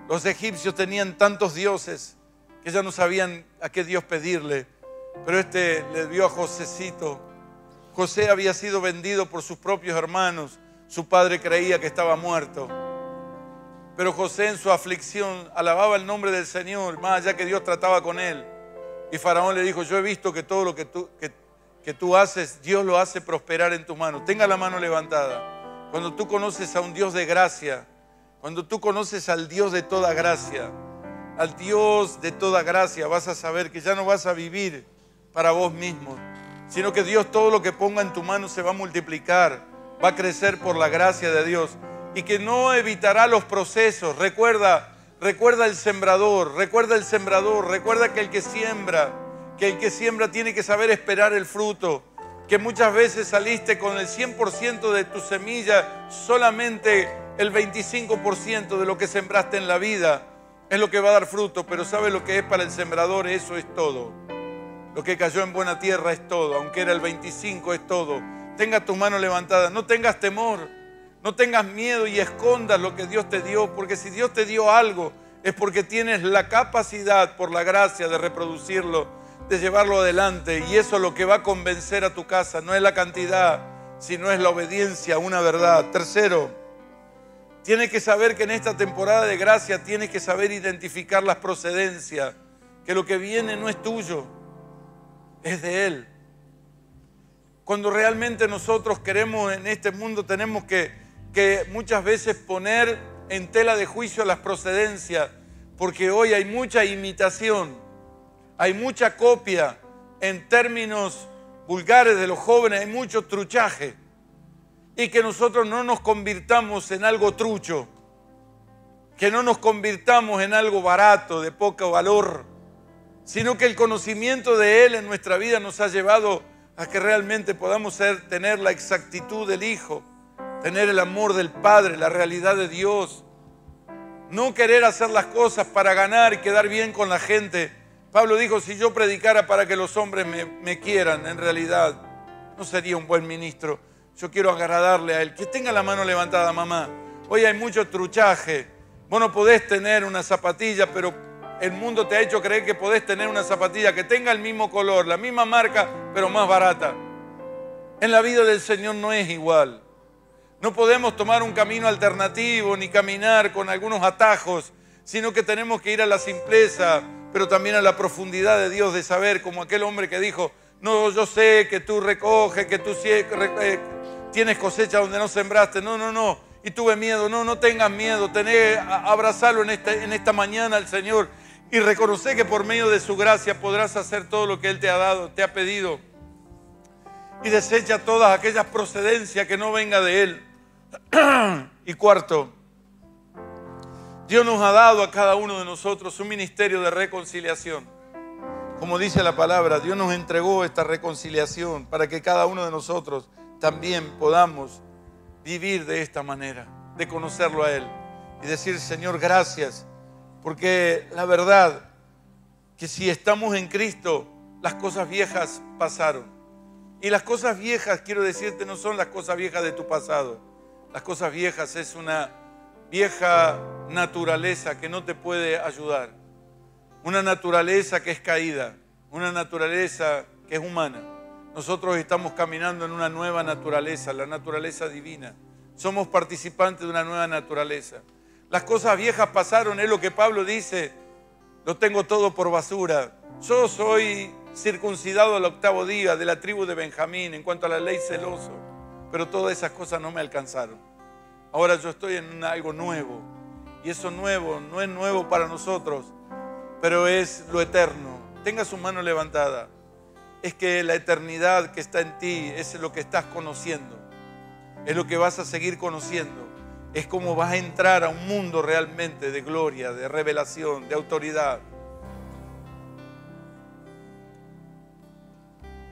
Los egipcios tenían tantos dioses que ya no sabían a qué Dios pedirle. Pero este le dio a Josecito. José había sido vendido por sus propios hermanos. Su padre creía que estaba muerto. Pero José en su aflicción alababa el nombre del Señor, más allá que Dios trataba con él. Y Faraón le dijo, yo he visto que todo lo que tú, que que tú haces, Dios lo hace prosperar en tu mano. Tenga la mano levantada. Cuando tú conoces a un Dios de gracia, cuando tú conoces al Dios de toda gracia, al Dios de toda gracia, vas a saber que ya no vas a vivir para vos mismo, sino que Dios todo lo que ponga en tu mano se va a multiplicar, va a crecer por la gracia de Dios y que no evitará los procesos. Recuerda, recuerda el sembrador, recuerda el sembrador, recuerda que el que siembra que el que siembra tiene que saber esperar el fruto, que muchas veces saliste con el 100% de tu semilla, solamente el 25% de lo que sembraste en la vida es lo que va a dar fruto, pero sabe lo que es para el sembrador? Eso es todo. Lo que cayó en buena tierra es todo, aunque era el 25 es todo. Tenga tu mano levantada, no tengas temor, no tengas miedo y escondas lo que Dios te dio, porque si Dios te dio algo es porque tienes la capacidad por la gracia de reproducirlo de llevarlo adelante. Y eso es lo que va a convencer a tu casa. No es la cantidad, sino es la obediencia a una verdad. Tercero, tienes que saber que en esta temporada de gracia tienes que saber identificar las procedencias. Que lo que viene no es tuyo, es de Él. Cuando realmente nosotros queremos en este mundo tenemos que, que muchas veces poner en tela de juicio las procedencias, porque hoy hay mucha imitación hay mucha copia en términos vulgares de los jóvenes, hay mucho truchaje. Y que nosotros no nos convirtamos en algo trucho, que no nos convirtamos en algo barato, de poco valor, sino que el conocimiento de Él en nuestra vida nos ha llevado a que realmente podamos tener la exactitud del Hijo, tener el amor del Padre, la realidad de Dios. No querer hacer las cosas para ganar y quedar bien con la gente, Pablo dijo, si yo predicara para que los hombres me, quieran, en realidad no sería un buen ministro. Yo quiero agradarle a él. Que tenga la mano levantada, mamá. Hoy hay mucho truchaje. Vos no podés tener una zapatilla, pero el mundo te ha hecho creer que podés tener una zapatilla que tenga el mismo color, la misma marca, pero más barata. En la vida del Señor no es igual. No podemos tomar un camino alternativo ni caminar con algunos atajos, sino que tenemos que ir a la simpleza, pero también a la profundidad de Dios de saber, como aquel hombre que dijo, no, yo sé que tú recoges, que tú eh, tienes cosecha donde no sembraste, no, no, no, y tuve miedo, no, no tengas miedo, tené, abrazalo en esta, en esta mañana al Señor y reconoce que por medio de su gracia podrás hacer todo lo que Él te ha dado, te ha pedido, y desecha todas aquellas procedencias que no venga de Él. y cuarto, Dios nos ha dado a cada uno de nosotros un ministerio de reconciliación. Como dice la palabra, Dios nos entregó esta reconciliación para que cada uno de nosotros también podamos vivir de esta manera, de conocerlo a Él y decir, Señor, gracias, porque la verdad que si estamos en Cristo, las cosas viejas pasaron. Y las cosas viejas, quiero decirte, no son las cosas viejas de tu pasado. Las cosas viejas es una vieja naturaleza que no te puede ayudar. Una naturaleza que es caída, una naturaleza que es humana. Nosotros estamos caminando en una nueva naturaleza, la naturaleza divina. Somos participantes de una nueva naturaleza. Las cosas viejas pasaron, es lo que Pablo dice, lo tengo todo por basura. Yo soy circuncidado al octavo día de la tribu de Benjamín en cuanto a la ley celoso, pero todas esas cosas no me alcanzaron. Ahora yo estoy en algo nuevo, y eso nuevo, no es nuevo para nosotros, pero es lo eterno. Tenga su mano levantada. Es que la eternidad que está en ti es lo que estás conociendo. Es lo que vas a seguir conociendo. Es como vas a entrar a un mundo realmente de gloria, de revelación, de autoridad.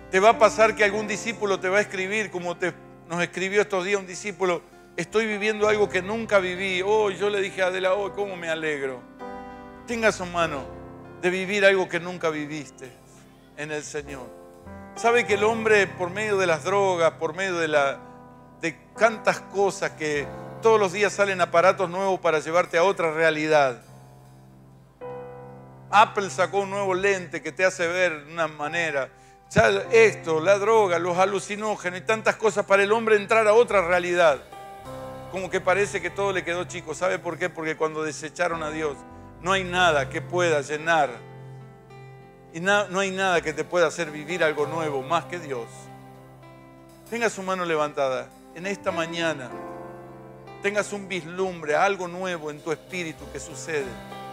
Te va a pasar que algún discípulo te va a escribir, como te, nos escribió estos días un discípulo, estoy viviendo algo que nunca viví. Oh, yo le dije a Adela, oh, cómo me alegro. Tenga su mano de vivir algo que nunca viviste en el Señor. Sabe que el hombre, por medio de las drogas, por medio de, de tantas cosas que todos los días salen aparatos nuevos para llevarte a otra realidad. Apple sacó un nuevo lente que te hace ver de una manera. esto, la droga, los alucinógenos y tantas cosas para el hombre entrar a otra realidad como que parece que todo le quedó chico. ¿Sabe por qué? Porque cuando desecharon a Dios, no hay nada que pueda llenar. Y no, no hay nada que te pueda hacer vivir algo nuevo más que Dios. Tenga su mano levantada en esta mañana. Tengas un vislumbre, algo nuevo en tu espíritu que sucede.